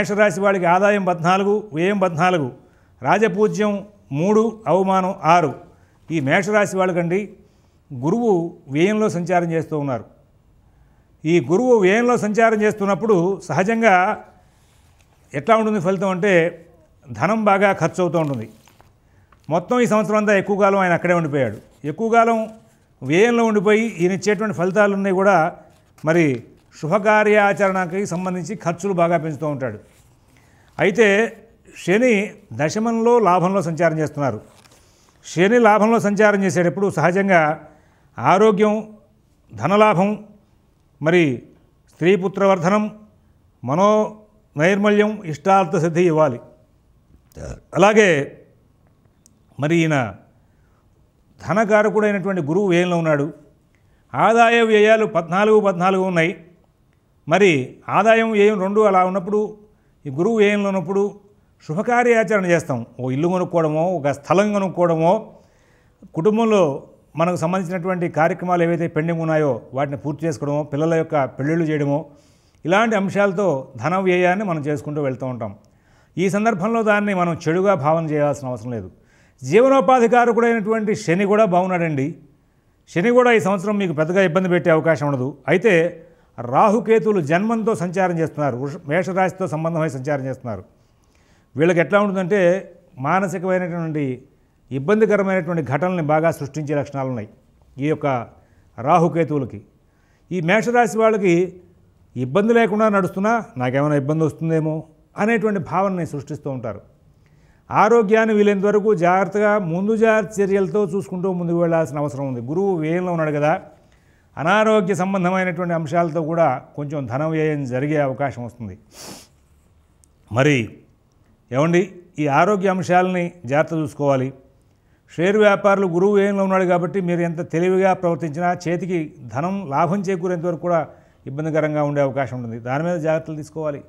మేషరాశి వాడికి ఆదాయం పద్నాలుగు వ్యయం పద్నాలుగు రాజపూజ్యం మూడు అవమానం ఆరు ఈ మేషరాశి వాళ్ళకండి గురువు వ్యయంలో సంచారం చేస్తూ ఉన్నారు ఈ గురువు వ్యయంలో సంచారం చేస్తున్నప్పుడు సహజంగా ఎట్లా ఉంటుంది ఫలితం అంటే ధనం బాగా ఖర్చు అవుతూ ఉంటుంది మొత్తం ఈ సంవత్సరం అంతా ఎక్కువ కాలం ఆయన అక్కడే ఉండిపోయాడు ఎక్కువ కాలం వ్యయంలో ఉండిపోయి ఈయన ఇచ్చేటువంటి ఫలితాలన్నీ కూడా మరి శుభకార్యాచరణకి సంబంధించి ఖర్చులు బాగా పెంచుతూ ఉంటాడు అయితే శని దశమంలో లాభంలో సంచారం చేస్తున్నారు శని లాభంలో సంచారం చేసేటప్పుడు సహజంగా ఆరోగ్యం ధనలాభం మరి స్త్రీ పుత్రవర్ధనం మనో నైర్మల్యం ఇష్టార్థ సిద్ధి ఇవ్వాలి అలాగే మరి ఈయన ధనకారకుడైనటువంటి గురువు వేయంలో ఉన్నాడు ఆదాయ వ్యయాలు పద్నాలుగు పద్నాలుగు ఉన్నాయి మరి ఆదాయం ఏం రెండు అలా ఉన్నప్పుడు ఈ గురువు వ్యయంలో ఉన్నప్పుడు శుభకార్యాచరణ చేస్తాం ఓ ఇల్లు కొనుక్కోవడమో ఒక స్థలం కొనుక్కోవడమో కుటుంబంలో మనకు సంబంధించినటువంటి కార్యక్రమాలు ఏవైతే పెండింగ్ ఉన్నాయో వాటిని పూర్తి చేసుకోవడమో పిల్లల యొక్క పెళ్ళిళ్ళు చేయడమో ఇలాంటి అంశాలతో ధన వ్యయాన్ని మనం చేసుకుంటూ వెళ్తూ ఉంటాం ఈ సందర్భంలో దాన్ని మనం చెడుగా భావన చేయాల్సిన అవసరం లేదు జీవనోపాధికారకుడైనటువంటి శని కూడా బాగున్నాడండి శని కూడా ఈ సంవత్సరం మీకు పెద్దగా ఇబ్బంది పెట్టే అవకాశం ఉండదు అయితే రాహుకేతులు జన్మంతో సంచారం చేస్తున్నారు మేషరాశితో సంబంధమై సంచారం చేస్తున్నారు వీళ్ళకి ఎట్లా ఉంటుందంటే మానసికమైనటువంటి ఇబ్బందికరమైనటువంటి ఘటనల్ని బాగా సృష్టించే లక్షణాలు ఉన్నాయి ఈ యొక్క రాహుకేతువులకి ఈ మేషరాశి వాళ్ళకి ఇబ్బంది లేకుండా నడుస్తున్నా నాకేమైనా ఇబ్బంది వస్తుందేమో అనేటువంటి భావనని సృష్టిస్తూ ఉంటారు ఆరోగ్యాన్ని వీలైనంత వరకు జాగ్రత్తగా ముందు జాగ్రత్త చర్యలతో చూసుకుంటూ ముందుకు వెళ్ళాల్సిన అవసరం ఉంది గురువు వేయంలో ఉన్నాడు కదా అనారోగ్య సంబంధమైనటువంటి అంశాలతో కూడా కొంచెం ధన వ్యయం జరిగే అవకాశం వస్తుంది మరి ఏమండి ఈ ఆరోగ్య అంశాలని జాగ్రత్త చూసుకోవాలి షేర్ వ్యాపారులు గురువు వ్యయంలో ఉన్నాడు కాబట్టి మీరు ఎంత తెలివిగా ప్రవర్తించినా చేతికి ధనం లాభం చేకూరేంత వరకు కూడా ఇబ్బందికరంగా ఉండే అవకాశం ఉంటుంది దాని మీద జాగ్రత్తలు తీసుకోవాలి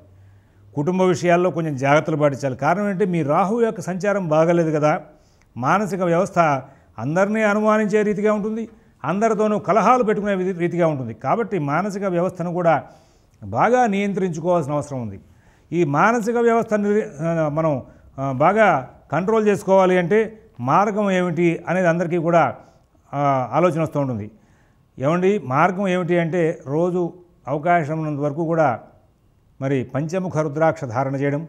కుటుంబ విషయాల్లో కొంచెం జాగ్రత్తలు పాటించాలి కారణం ఏంటంటే మీ రాహు యొక్క సంచారం బాగలేదు కదా మానసిక వ్యవస్థ అందరినీ అనుమానించే రీతిగా ఉంటుంది అందరితోనూ కలహాలు పెట్టుకునే రీతిగా ఉంటుంది కాబట్టి మానసిక వ్యవస్థను కూడా బాగా నియంత్రించుకోవాల్సిన అవసరం ఉంది ఈ మానసిక వ్యవస్థ మనం బాగా కంట్రోల్ చేసుకోవాలి అంటే మార్గం ఏమిటి అనేది అందరికీ కూడా ఆలోచన వస్తూ ఉంటుంది ఏమండి మార్గం ఏమిటి అంటే రోజు అవకాశం ఉన్నంత వరకు కూడా మరి పంచముఖ రుద్రాక్ష ధారణ చేయడం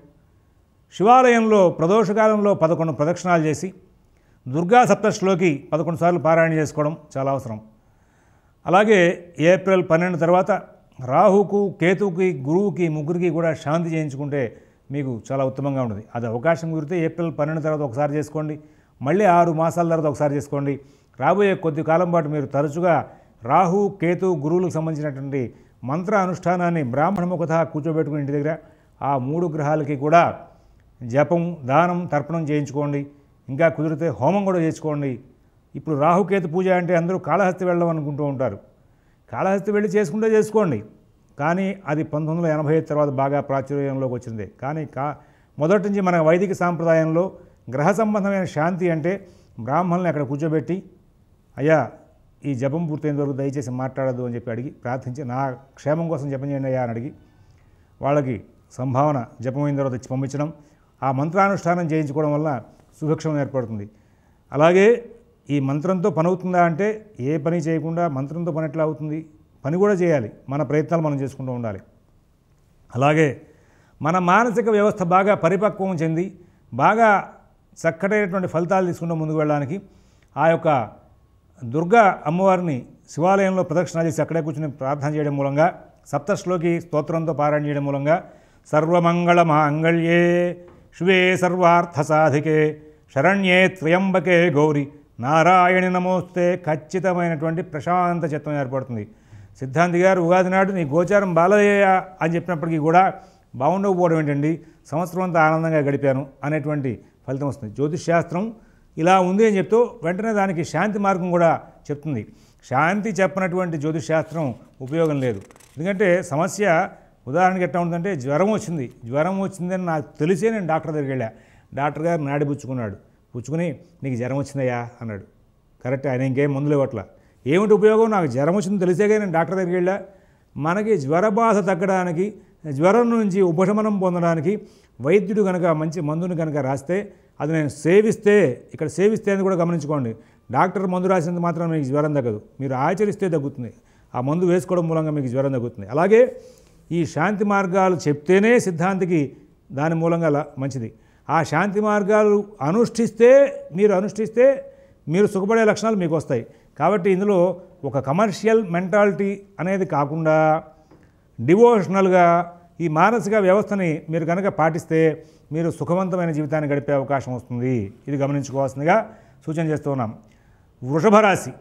శివాలయంలో ప్రదోషకాలంలో పదకొండు ప్రదక్షిణాలు చేసి దుర్గా సప్తశ్లోకి పదకొండు సార్లు పారాయణ చేసుకోవడం చాలా అవసరం అలాగే ఏప్రిల్ పన్నెండు తర్వాత రాహుకు కేతువుకి గురువుకి ముగ్గురికి కూడా శాంతి చేయించుకుంటే మీకు చాలా ఉత్తమంగా ఉంటుంది అది అవకాశం కుదిరితే ఏప్రిల్ పన్నెండు తర్వాత ఒకసారి చేసుకోండి మళ్ళీ ఆరు మాసాల తర్వాత ఒకసారి చేసుకోండి రాబోయే కొద్ది కాలం పాటు మీరు తరచుగా రాహు కేతు గురువులకు సంబంధించినటువంటి మంత్ర అనుష్ఠానాన్ని బ్రాహ్మణ ముఖత కూర్చోబెట్టుకుని ఇంటి దగ్గర ఆ మూడు గ్రహాలకి కూడా జపం దానం తర్పణం చేయించుకోండి ఇంకా కుదిరితే హోమం కూడా చేసుకోండి ఇప్పుడు రాహుకేతు పూజ అంటే అందరూ కాళహస్తి వెళ్ళడం అనుకుంటూ ఉంటారు కాళహస్తి వెళ్ళి చేసుకుంటే చేసుకోండి కానీ అది పంతొమ్మిది వందల ఎనభై తర్వాత బాగా ప్రాచుర్యంలోకి వచ్చింది కానీ కా మొదటి నుంచి మన వైదిక సాంప్రదాయంలో గ్రహ సంబంధమైన శాంతి అంటే బ్రాహ్మణుల్ని అక్కడ కూర్చోబెట్టి అయ్యా ఈ జపం పూర్తయిన వరకు దయచేసి మాట్లాడద్దు అని చెప్పి అడిగి ప్రార్థించి నా క్షేమం కోసం జపం చేయండి అయ్యా అని అడిగి వాళ్ళకి సంభావన జపమైన తర్వాత ఇచ్చి పంపించడం ఆ మంత్రానుష్ఠానం చేయించుకోవడం వల్ల సుభిక్షం ఏర్పడుతుంది అలాగే ఈ మంత్రంతో పని అవుతుందా అంటే ఏ పని చేయకుండా మంత్రంతో పని ఎట్లా అవుతుంది పని కూడా చేయాలి మన ప్రయత్నాలు మనం చేసుకుంటూ ఉండాలి అలాగే మన మానసిక వ్యవస్థ బాగా పరిపక్వం చెంది బాగా చక్కటైనటువంటి ఫలితాలు తీసుకుంటూ ముందుకు వెళ్ళడానికి ఆ యొక్క దుర్గా అమ్మవారిని శివాలయంలో ప్రదక్షిణ చేసి అక్కడే కూర్చొని ప్రార్థన చేయడం మూలంగా సప్తశ్లోకి స్తోత్రంతో పారాయణ చేయడం మూలంగా సర్వమంగళ మాంగళ్యే శివే సర్వార్థ సాధికే శరణ్యే త్రయంబకే గౌరి నారాయణి నమోస్తే ఖచ్చితమైనటువంటి ప్రశాంత చిత్తం ఏర్పడుతుంది సిద్ధాంతి గారు ఉగాది నాడు నీ గోచారం బాలయ్య అని చెప్పినప్పటికీ కూడా బాగుండకపోవడం ఏంటండి సంవత్సరం అంతా ఆనందంగా గడిపాను అనేటువంటి ఫలితం వస్తుంది జ్యోతిష్ శాస్త్రం ఇలా ఉంది అని చెప్తూ వెంటనే దానికి శాంతి మార్గం కూడా చెప్తుంది శాంతి చెప్పనటువంటి జ్యోతిష్ శాస్త్రం ఉపయోగం లేదు ఎందుకంటే సమస్య ఉదాహరణకి ఎట్లా ఉందంటే జ్వరం వచ్చింది జ్వరం వచ్చిందని నాకు తెలిసే నేను డాక్టర్ దగ్గరికి వెళ్ళా డాక్టర్ గారు నాడి పుచ్చుకున్నాడు పుచ్చుకుని నీకు జ్వరం వచ్చిందయ్యా అన్నాడు కరెక్ట్ ఆయన ఇంకేం మందులు ఇవ్వట్లా ఏమిటి ఉపయోగం నాకు జ్వరం వచ్చింది తెలిసేగా నేను డాక్టర్ దగ్గరికి వెళ్ళా మనకి జ్వర బాధ తగ్గడానికి జ్వరం నుంచి ఉపశమనం పొందడానికి వైద్యుడు కనుక మంచి మందుని కనుక రాస్తే అది నేను సేవిస్తే ఇక్కడ సేవిస్తే అని కూడా గమనించుకోండి డాక్టర్ మందు రాసినంత మాత్రం మీకు జ్వరం తగ్గదు మీరు ఆచరిస్తే తగ్గుతుంది ఆ మందు వేసుకోవడం మూలంగా మీకు జ్వరం తగ్గుతుంది అలాగే ఈ శాంతి మార్గాలు చెప్తేనే సిద్ధాంతికి దాని మూలంగా మంచిది ఆ శాంతి మార్గాలు అనుష్ఠిస్తే మీరు అనుష్ఠిస్తే మీరు సుఖపడే లక్షణాలు మీకు వస్తాయి కాబట్టి ఇందులో ఒక కమర్షియల్ మెంటాలిటీ అనేది కాకుండా డివోషనల్గా ఈ మానసిక వ్యవస్థని మీరు కనుక పాటిస్తే మీరు సుఖవంతమైన జీవితాన్ని గడిపే అవకాశం వస్తుంది ఇది గమనించుకోవాల్సిందిగా సూచన చేస్తూ ఉన్నాం వృషభ రాశి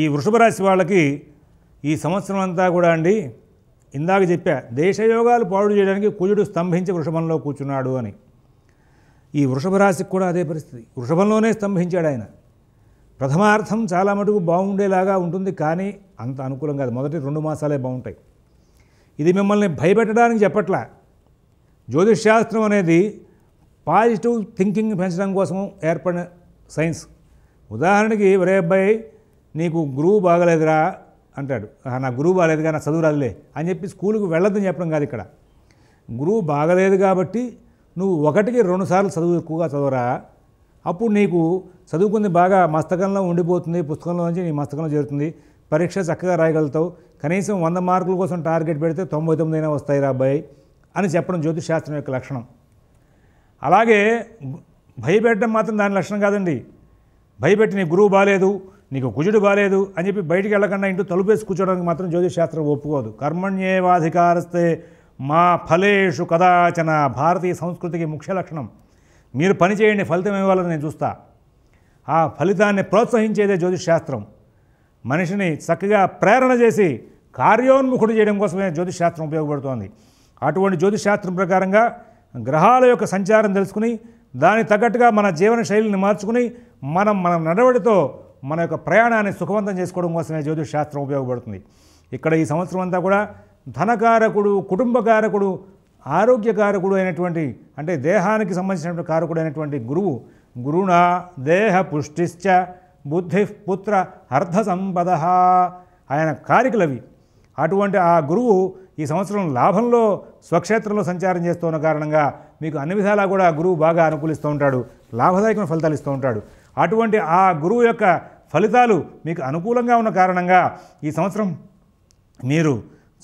ఈ వృషభ రాశి వాళ్ళకి ఈ సంవత్సరం అంతా కూడా అండి ఇందాక చెప్పా దేశయోగాలు పాడు చేయడానికి కుజుడు స్తంభించి వృషభంలో కూర్చున్నాడు అని ఈ వృషభ రాశికి కూడా అదే పరిస్థితి వృషభంలోనే స్తంభించాడు ఆయన ప్రథమార్థం చాలా మటుకు బాగుండేలాగా ఉంటుంది కానీ అంత అనుకూలం కాదు మొదటి రెండు మాసాలే బాగుంటాయి ఇది మిమ్మల్ని భయపెట్టడానికి చెప్పట్లా జ్యోతిష్శాస్త్రం అనేది పాజిటివ్ థింకింగ్ పెంచడం కోసం ఏర్పడిన సైన్స్ ఉదాహరణకి ఒరే అబ్బాయి నీకు గురువు బాగలేదురా అంటాడు నా గురువు కానీ నా చదువు రాదులే అని చెప్పి స్కూల్కి వెళ్ళొద్దని చెప్పడం కాదు ఇక్కడ గురువు బాగలేదు కాబట్టి నువ్వు ఒకటికి రెండు సార్లు చదువు ఎక్కువగా చదవరా అప్పుడు నీకు చదువుకుంది బాగా మస్తకంలో ఉండిపోతుంది పుస్తకంలో నుంచి నీ మస్తకంలో చేరుతుంది పరీక్ష చక్కగా రాయగలుగుతావు కనీసం వంద మార్కుల కోసం టార్గెట్ పెడితే తొంభై తొమ్మిది అయినా వస్తాయి రాబాయి అని చెప్పడం జ్యోతిషాస్త్రం యొక్క లక్షణం అలాగే భయపెట్టడం మాత్రం దాని లక్షణం కాదండి భయపెట్టి నీ గురువు బాగాలేదు నీకు కుజుడు బాలేదు అని చెప్పి బయటికి వెళ్ళకుండా ఇంటూ తలుపేసి కూర్చోడానికి మాత్రం జ్యోతిషశాస్త్రం ఒప్పుకోదు కర్మణ్యేవాధికారస్తే మా ఫలేషు కదాచన భారతీయ సంస్కృతికి ముఖ్య లక్షణం మీరు పని చేయండి ఫలితం ఇవ్వాలని నేను చూస్తా ఆ ఫలితాన్ని ప్రోత్సహించేదే జ్యోతిషశాస్త్రం మనిషిని చక్కగా ప్రేరణ చేసి కార్యోన్ముఖుడు చేయడం కోసమే జ్యోతిషశాస్త్రం ఉపయోగపడుతోంది అటువంటి జ్యోతిషశాస్త్రం ప్రకారంగా గ్రహాల యొక్క సంచారం తెలుసుకుని దానికి తగ్గట్టుగా మన జీవన శైలిని మార్చుకుని మనం మన నడవడితో మన యొక్క ప్రయాణాన్ని సుఖవంతం చేసుకోవడం కోసమే జ్యోతిష్ శాస్త్రం ఉపయోగపడుతుంది ఇక్కడ ఈ సంవత్సరం అంతా కూడా ధనకారకుడు కుటుంబకారకుడు ఆరోగ్యకారకుడు అయినటువంటి అంటే దేహానికి సంబంధించినటువంటి కారకుడు అయినటువంటి గురువు గురుణ దేహ పుష్టిశ్చ బుద్ధి పుత్ర అర్ధ సంపద ఆయన కారికలవి అటువంటి ఆ గురువు ఈ సంవత్సరం లాభంలో స్వక్షేత్రంలో సంచారం చేస్తున్న కారణంగా మీకు అన్ని విధాలా కూడా గురువు బాగా అనుకూలిస్తూ ఉంటాడు లాభదాయకమైన ఫలితాలు ఇస్తూ ఉంటాడు అటువంటి ఆ గురువు యొక్క ఫలితాలు మీకు అనుకూలంగా ఉన్న కారణంగా ఈ సంవత్సరం మీరు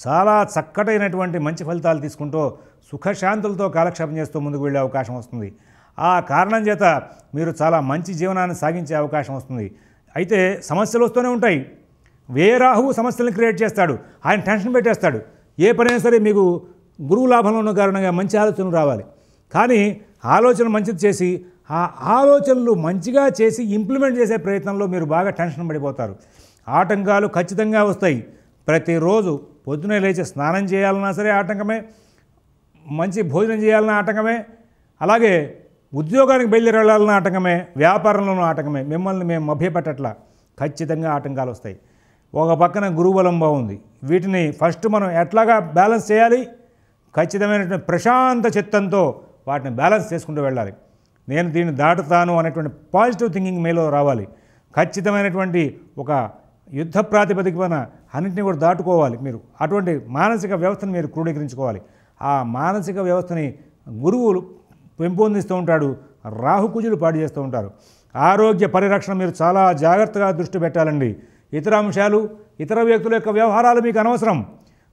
చాలా చక్కటైనటువంటి మంచి ఫలితాలు తీసుకుంటూ సుఖశాంతులతో కాలక్షేపం చేస్తూ ముందుకు వెళ్ళే అవకాశం వస్తుంది ఆ కారణం చేత మీరు చాలా మంచి జీవనాన్ని సాగించే అవకాశం వస్తుంది అయితే సమస్యలు వస్తూనే ఉంటాయి వేరాహువు సమస్యలను క్రియేట్ చేస్తాడు ఆయన టెన్షన్ పెట్టేస్తాడు ఏ పనైనా సరే మీకు గురువు లాభంలో ఉన్న కారణంగా మంచి ఆలోచనలు రావాలి కానీ ఆలోచన మంచిది చేసి ఆ ఆలోచనలు మంచిగా చేసి ఇంప్లిమెంట్ చేసే ప్రయత్నంలో మీరు బాగా టెన్షన్ పడిపోతారు ఆటంకాలు ఖచ్చితంగా వస్తాయి ప్రతిరోజు పొద్దునే లేచి స్నానం చేయాలన్నా సరే ఆటంకమే మంచి భోజనం చేయాలన్న ఆటంకమే అలాగే ఉద్యోగానికి బయలుదేరాలన్న ఆటంకమే వ్యాపారంలోనూ ఆటంకమే మిమ్మల్ని మేము మభ్యపెట్టట్లా ఖచ్చితంగా ఆటంకాలు వస్తాయి ఒక పక్కన గురుబలం బాగుంది వీటిని ఫస్ట్ మనం ఎట్లాగా బ్యాలెన్స్ చేయాలి ఖచ్చితమైన ప్రశాంత చిత్తంతో వాటిని బ్యాలెన్స్ చేసుకుంటూ వెళ్ళాలి నేను దీన్ని దాటుతాను అనేటువంటి పాజిటివ్ థింకింగ్ మేలో రావాలి ఖచ్చితమైనటువంటి ఒక యుద్ధ ప్రాతిపదికన అన్నింటినీ కూడా దాటుకోవాలి మీరు అటువంటి మానసిక వ్యవస్థను మీరు క్రోడీకరించుకోవాలి ఆ మానసిక వ్యవస్థని గురువులు పెంపొందిస్తూ ఉంటాడు రాహుకుజులు పాడి చేస్తూ ఉంటారు ఆరోగ్య పరిరక్షణ మీరు చాలా జాగ్రత్తగా దృష్టి పెట్టాలండి ఇతర అంశాలు ఇతర వ్యక్తుల యొక్క వ్యవహారాలు మీకు అనవసరం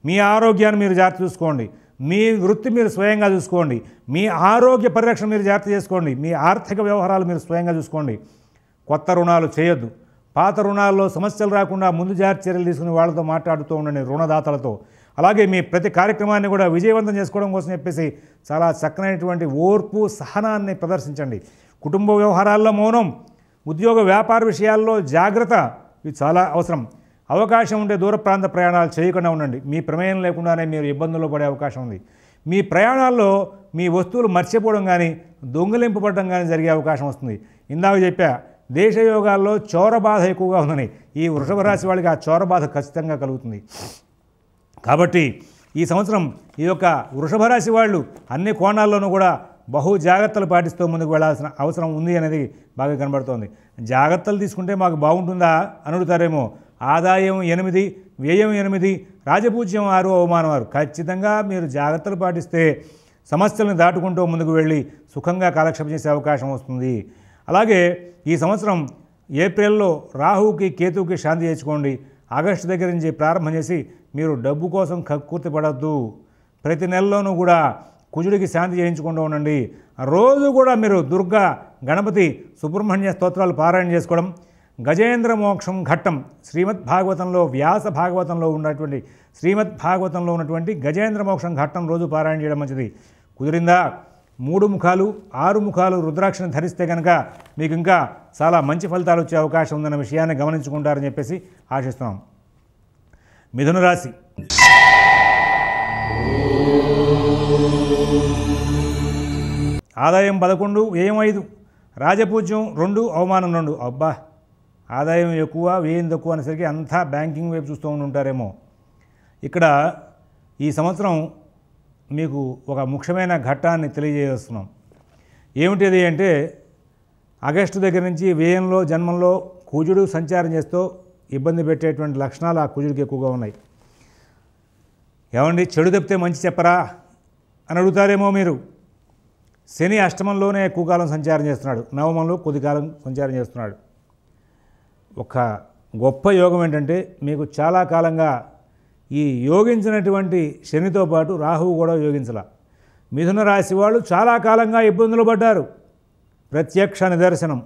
మీ ఆరోగ్యాన్ని మీరు జాగ్రత్త చూసుకోండి మీ వృత్తి మీరు స్వయంగా చూసుకోండి మీ ఆరోగ్య పరిరక్షణ మీరు జాగ్రత్త చేసుకోండి మీ ఆర్థిక వ్యవహారాలు మీరు స్వయంగా చూసుకోండి కొత్త రుణాలు చేయొద్దు పాత రుణాల్లో సమస్యలు రాకుండా ముందు జాగ్రత్త చర్యలు తీసుకుని వాళ్ళతో మాట్లాడుతూ ఉండండి రుణదాతలతో అలాగే మీ ప్రతి కార్యక్రమాన్ని కూడా విజయవంతం చేసుకోవడం కోసం చెప్పేసి చాలా చక్కనైనటువంటి ఓర్పు సహనాన్ని ప్రదర్శించండి కుటుంబ వ్యవహారాల్లో మౌనం ఉద్యోగ వ్యాపార విషయాల్లో జాగ్రత్త ఇది చాలా అవసరం అవకాశం ఉంటే దూర ప్రాంత ప్రయాణాలు చేయకుండా ఉండండి మీ ప్రమేయం లేకుండానే మీరు ఇబ్బందుల్లో పడే అవకాశం ఉంది మీ ప్రయాణాల్లో మీ వస్తువులు మర్చిపోవడం కానీ దొంగిలింపబడడం కానీ జరిగే అవకాశం వస్తుంది ఇందాక చెప్పా దేశయోగాల్లో చోరబాధ ఎక్కువగా ఉందని ఈ వృషభ రాశి వాళ్ళకి ఆ చోరబాధ ఖచ్చితంగా కలుగుతుంది కాబట్టి ఈ సంవత్సరం ఈ యొక్క వృషభ రాశి వాళ్ళు అన్ని కోణాల్లోనూ కూడా బహు జాగ్రత్తలు పాటిస్తూ ముందుకు వెళ్లాల్సిన అవసరం ఉంది అనేది బాగా కనబడుతోంది జాగ్రత్తలు తీసుకుంటే మాకు బాగుంటుందా అని అడుగుతారేమో ఆదాయం ఎనిమిది వ్యయం ఎనిమిది రాజపూజ్యం ఆరు అవమానం ఆరు ఖచ్చితంగా మీరు జాగ్రత్తలు పాటిస్తే సమస్యలను దాటుకుంటూ ముందుకు వెళ్ళి సుఖంగా కాలక్షేపం చేసే అవకాశం వస్తుంది అలాగే ఈ సంవత్సరం ఏప్రిల్లో రాహుకి కేతువుకి శాంతి చేర్చుకోండి ఆగస్టు దగ్గర నుంచి ప్రారంభం చేసి మీరు డబ్బు కోసం కక్కుర్తి పడద్దు ప్రతి నెలలోనూ కూడా కుజుడికి శాంతి చేయించకుండా ఉండండి రోజు కూడా మీరు దుర్గా గణపతి సుబ్రహ్మణ్య స్తోత్రాలు పారాయణ చేసుకోవడం గజేంద్ర మోక్షం ఘట్టం శ్రీమద్ భాగవతంలో వ్యాస భాగవతంలో ఉన్నటువంటి శ్రీమద్ భాగవతంలో ఉన్నటువంటి గజేంద్ర మోక్షం ఘట్టం రోజు పారాయణ చేయడం మంచిది కుదిరిందా మూడు ముఖాలు ఆరు ముఖాలు రుద్రాక్షను ధరిస్తే కనుక మీకు ఇంకా చాలా మంచి ఫలితాలు వచ్చే అవకాశం ఉందన్న విషయాన్ని గమనించుకుంటారని చెప్పేసి ఆశిస్తున్నాం మిథున రాశి ఆదాయం పదకొండు వ్యయం ఐదు రాజపూజ్యం రెండు అవమానం రెండు అబ్బా ఆదాయం ఎక్కువ వ్యయం తక్కువ అనేసరికి అంతా బ్యాంకింగ్ వైపు చూస్తూ ఉంటారేమో ఇక్కడ ఈ సంవత్సరం మీకు ఒక ముఖ్యమైన ఘట్టాన్ని తెలియజేస్తున్నాం ఏమిటిది అంటే ఆగస్టు దగ్గర నుంచి వ్యయంలో జన్మంలో కుజుడు సంచారం చేస్తూ ఇబ్బంది పెట్టేటువంటి లక్షణాలు ఆ కుజుడికి ఎక్కువగా ఉన్నాయి ఏమండి చెడు తప్పితే మంచి చెప్పరా అని అడుగుతారేమో మీరు శని అష్టమంలోనే ఎక్కువ కాలం సంచారం చేస్తున్నాడు నవమంలో కొద్ది కాలం సంచారం చేస్తున్నాడు ఒక గొప్ప యోగం ఏంటంటే మీకు చాలా కాలంగా ఈ యోగించినటువంటి శనితో పాటు రాహువు కూడా యోగించాల మిథున రాశి వాళ్ళు చాలా కాలంగా ఇబ్బందులు పడ్డారు ప్రత్యక్ష నిదర్శనం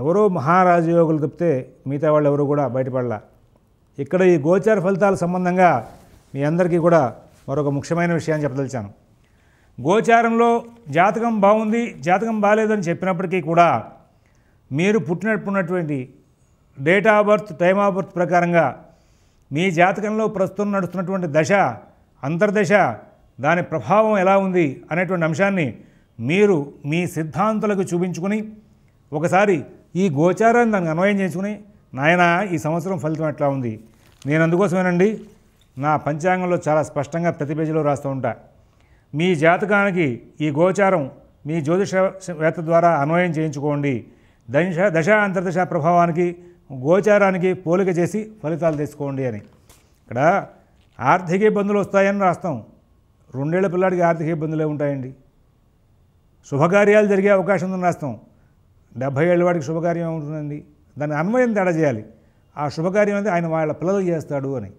ఎవరో మహారాజు యోగులు తప్పితే మిగతా వాళ్ళు ఎవరు కూడా బయటపడలా ఇక్కడ ఈ గోచార ఫలితాల సంబంధంగా మీ అందరికీ కూడా మరొక ముఖ్యమైన విషయాన్ని చెప్పదలిచాను గోచారంలో జాతకం బాగుంది జాతకం బాగాలేదని చెప్పినప్పటికీ కూడా మీరు పుట్టినట్టున్నటువంటి date of birth time of birth ప్రకారంగా మీ జాతకంలో ప్రస్తుతం నడుస్తున్నటువంటి దశ అంతర్దశ దాని ప్రభావం ఎలా ఉంది అనేటువంటి అంశాన్ని మీరు మీ సిద్ధాంతులకు చూపించుకుని ఒకసారి ఈ గోచారాన్ని దానికి అన్వయం చేసుకుని నాయన ఈ సంవత్సరం ఫలితం ఎట్లా ఉంది నేను అందుకోసమేనండి నా పంచాంగంలో చాలా స్పష్టంగా ప్రతి పేజీలో రాస్తూ ఉంటా మీ జాతకానికి ఈ గోచారం మీ జ్యోతిషవేత్త ద్వారా అన్వయం చేయించుకోండి దశ దశ అంతర్దశ ప్రభావానికి గోచారానికి పోలిక చేసి ఫలితాలు తెచ్చుకోండి అని ఇక్కడ ఆర్థిక ఇబ్బందులు వస్తాయని రాస్తాం రెండేళ్ల పిల్లాడికి ఆర్థిక ఇబ్బందులే ఉంటాయండి శుభకార్యాలు జరిగే అవకాశం ఉందని రాస్తాం డెబ్బై ఏళ్ళ వాడికి శుభకార్యం ఉంటుందండి దాని అన్వయం తేడా చేయాలి ఆ శుభకార్యం అనేది ఆయన వాళ్ళ పిల్లలు చేస్తాడు అని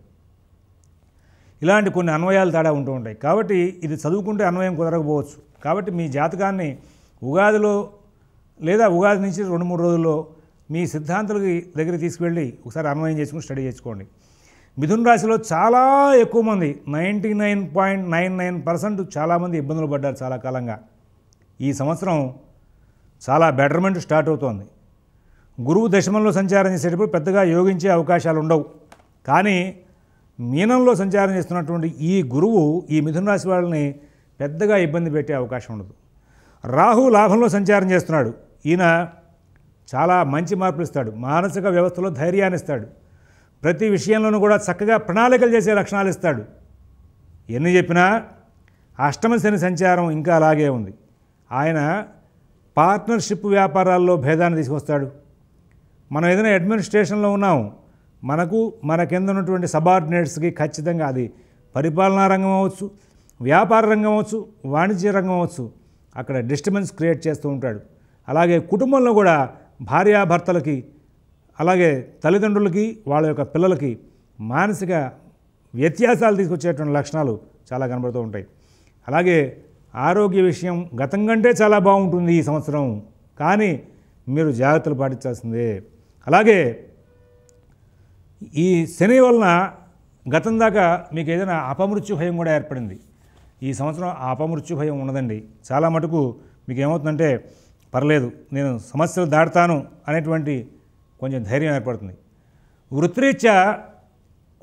ఇలాంటి కొన్ని అన్వయాలు తేడా ఉంటూ ఉంటాయి కాబట్టి ఇది చదువుకుంటే అన్వయం కుదరకపోవచ్చు కాబట్టి మీ జాతకాన్ని ఉగాదిలో లేదా ఉగాది నుంచి రెండు మూడు రోజుల్లో మీ సిద్ధాంతులకి దగ్గర తీసుకువెళ్ళి ఒకసారి అన్వయం చేసుకుని స్టడీ చేసుకోండి మిథున్ రాశిలో చాలా ఎక్కువ మంది ninety nine point nine nine percent చాలామంది ఇబ్బందులు పడ్డారు చాలా కాలంగా ఈ సంవత్సరం చాలా బెటర్మెంట్ స్టార్ట్ అవుతోంది గురువు దశమంలో సంచారం చేసేటప్పుడు పెద్దగా యోగించే అవకాశాలు ఉండవు కానీ మీనంలో సంచారం చేస్తున్నటువంటి ఈ గురువు ఈ మిథున రాశి వాళ్ళని పెద్దగా ఇబ్బంది పెట్టే అవకాశం ఉండదు రాహు లాభంలో సంచారం చేస్తున్నాడు ఈయన చాలా మంచి మార్పులు ఇస్తాడు మానసిక వ్యవస్థలో ధైర్యాన్ని ఇస్తాడు ప్రతి విషయంలోనూ కూడా చక్కగా ప్రణాళికలు చేసే లక్షణాలు ఇస్తాడు ఎన్ని చెప్పినా అష్టమ శని సంచారం ఇంకా అలాగే ఉంది ఆయన పార్ట్నర్షిప్ వ్యాపారాల్లో భేదాన్ని తీసుకొస్తాడు మనం ఏదైనా అడ్మినిస్ట్రేషన్లో ఉన్నాం మనకు మన కింద ఉన్నటువంటి సబార్డినేట్స్కి ఖచ్చితంగా అది పరిపాలనా రంగం అవ్వచ్చు వ్యాపార రంగం అవ్వచ్చు వాణిజ్య రంగం అవ్వచ్చు అక్కడ డిస్టర్బెన్స్ క్రియేట్ చేస్తూ ఉంటాడు అలాగే కుటుంబంలో కూడా భార్యాభర్తలకి అలాగే తల్లిదండ్రులకి వాళ్ళ యొక్క పిల్లలకి మానసిక వ్యత్యాసాలు తీసుకొచ్చేటువంటి లక్షణాలు చాలా కనబడుతూ ఉంటాయి అలాగే ఆరోగ్య విషయం గతం కంటే చాలా బాగుంటుంది ఈ సంవత్సరం కానీ మీరు జాగ్రత్తలు పాటించాల్సిందే అలాగే ఈ శని వలన గతం దాకా మీకు ఏదైనా అపమృత్యు భయం కూడా ఏర్పడింది ఈ సంవత్సరం ఆ అపమృత్యు భయం ఉన్నదండి చాలా మటుకు మీకు ఏమవుతుందంటే పర్లేదు నేను సమస్యలు దాడతాను అనేటువంటి కొంచెం ధైర్యం ఏర్పడుతుంది వృత్తిరీత్యా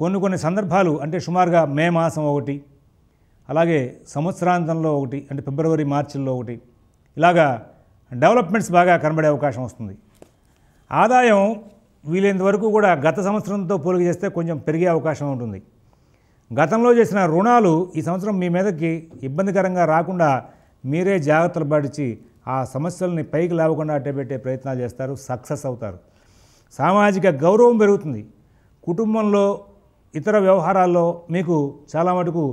కొన్ని కొన్ని సందర్భాలు అంటే సుమారుగా మే మాసం ఒకటి అలాగే సంవత్సరాంతంలో ఒకటి అంటే ఫిబ్రవరి మార్చిల్లో ఒకటి ఇలాగా డెవలప్మెంట్స్ బాగా కనబడే అవకాశం వస్తుంది ఆదాయం వీలైనంత వరకు కూడా గత సంవత్సరంతో పోలిక చేస్తే కొంచెం పెరిగే అవకాశం ఉంటుంది గతంలో చేసిన రుణాలు ఈ సంవత్సరం మీ మీదకి ఇబ్బందికరంగా రాకుండా మీరే జాగ్రత్తలు పాటించి ఆ సమస్యల్ని పైకి లేవకుండా అడ్డబెట్టే ప్రయత్నాలు చేస్తారు సక్సెస్ అవుతారు సామాజిక గౌరవం పెరుగుతుంది కుటుంబంలో ఇతర వ్యవహారాల్లో మీకు చాలా మటుకు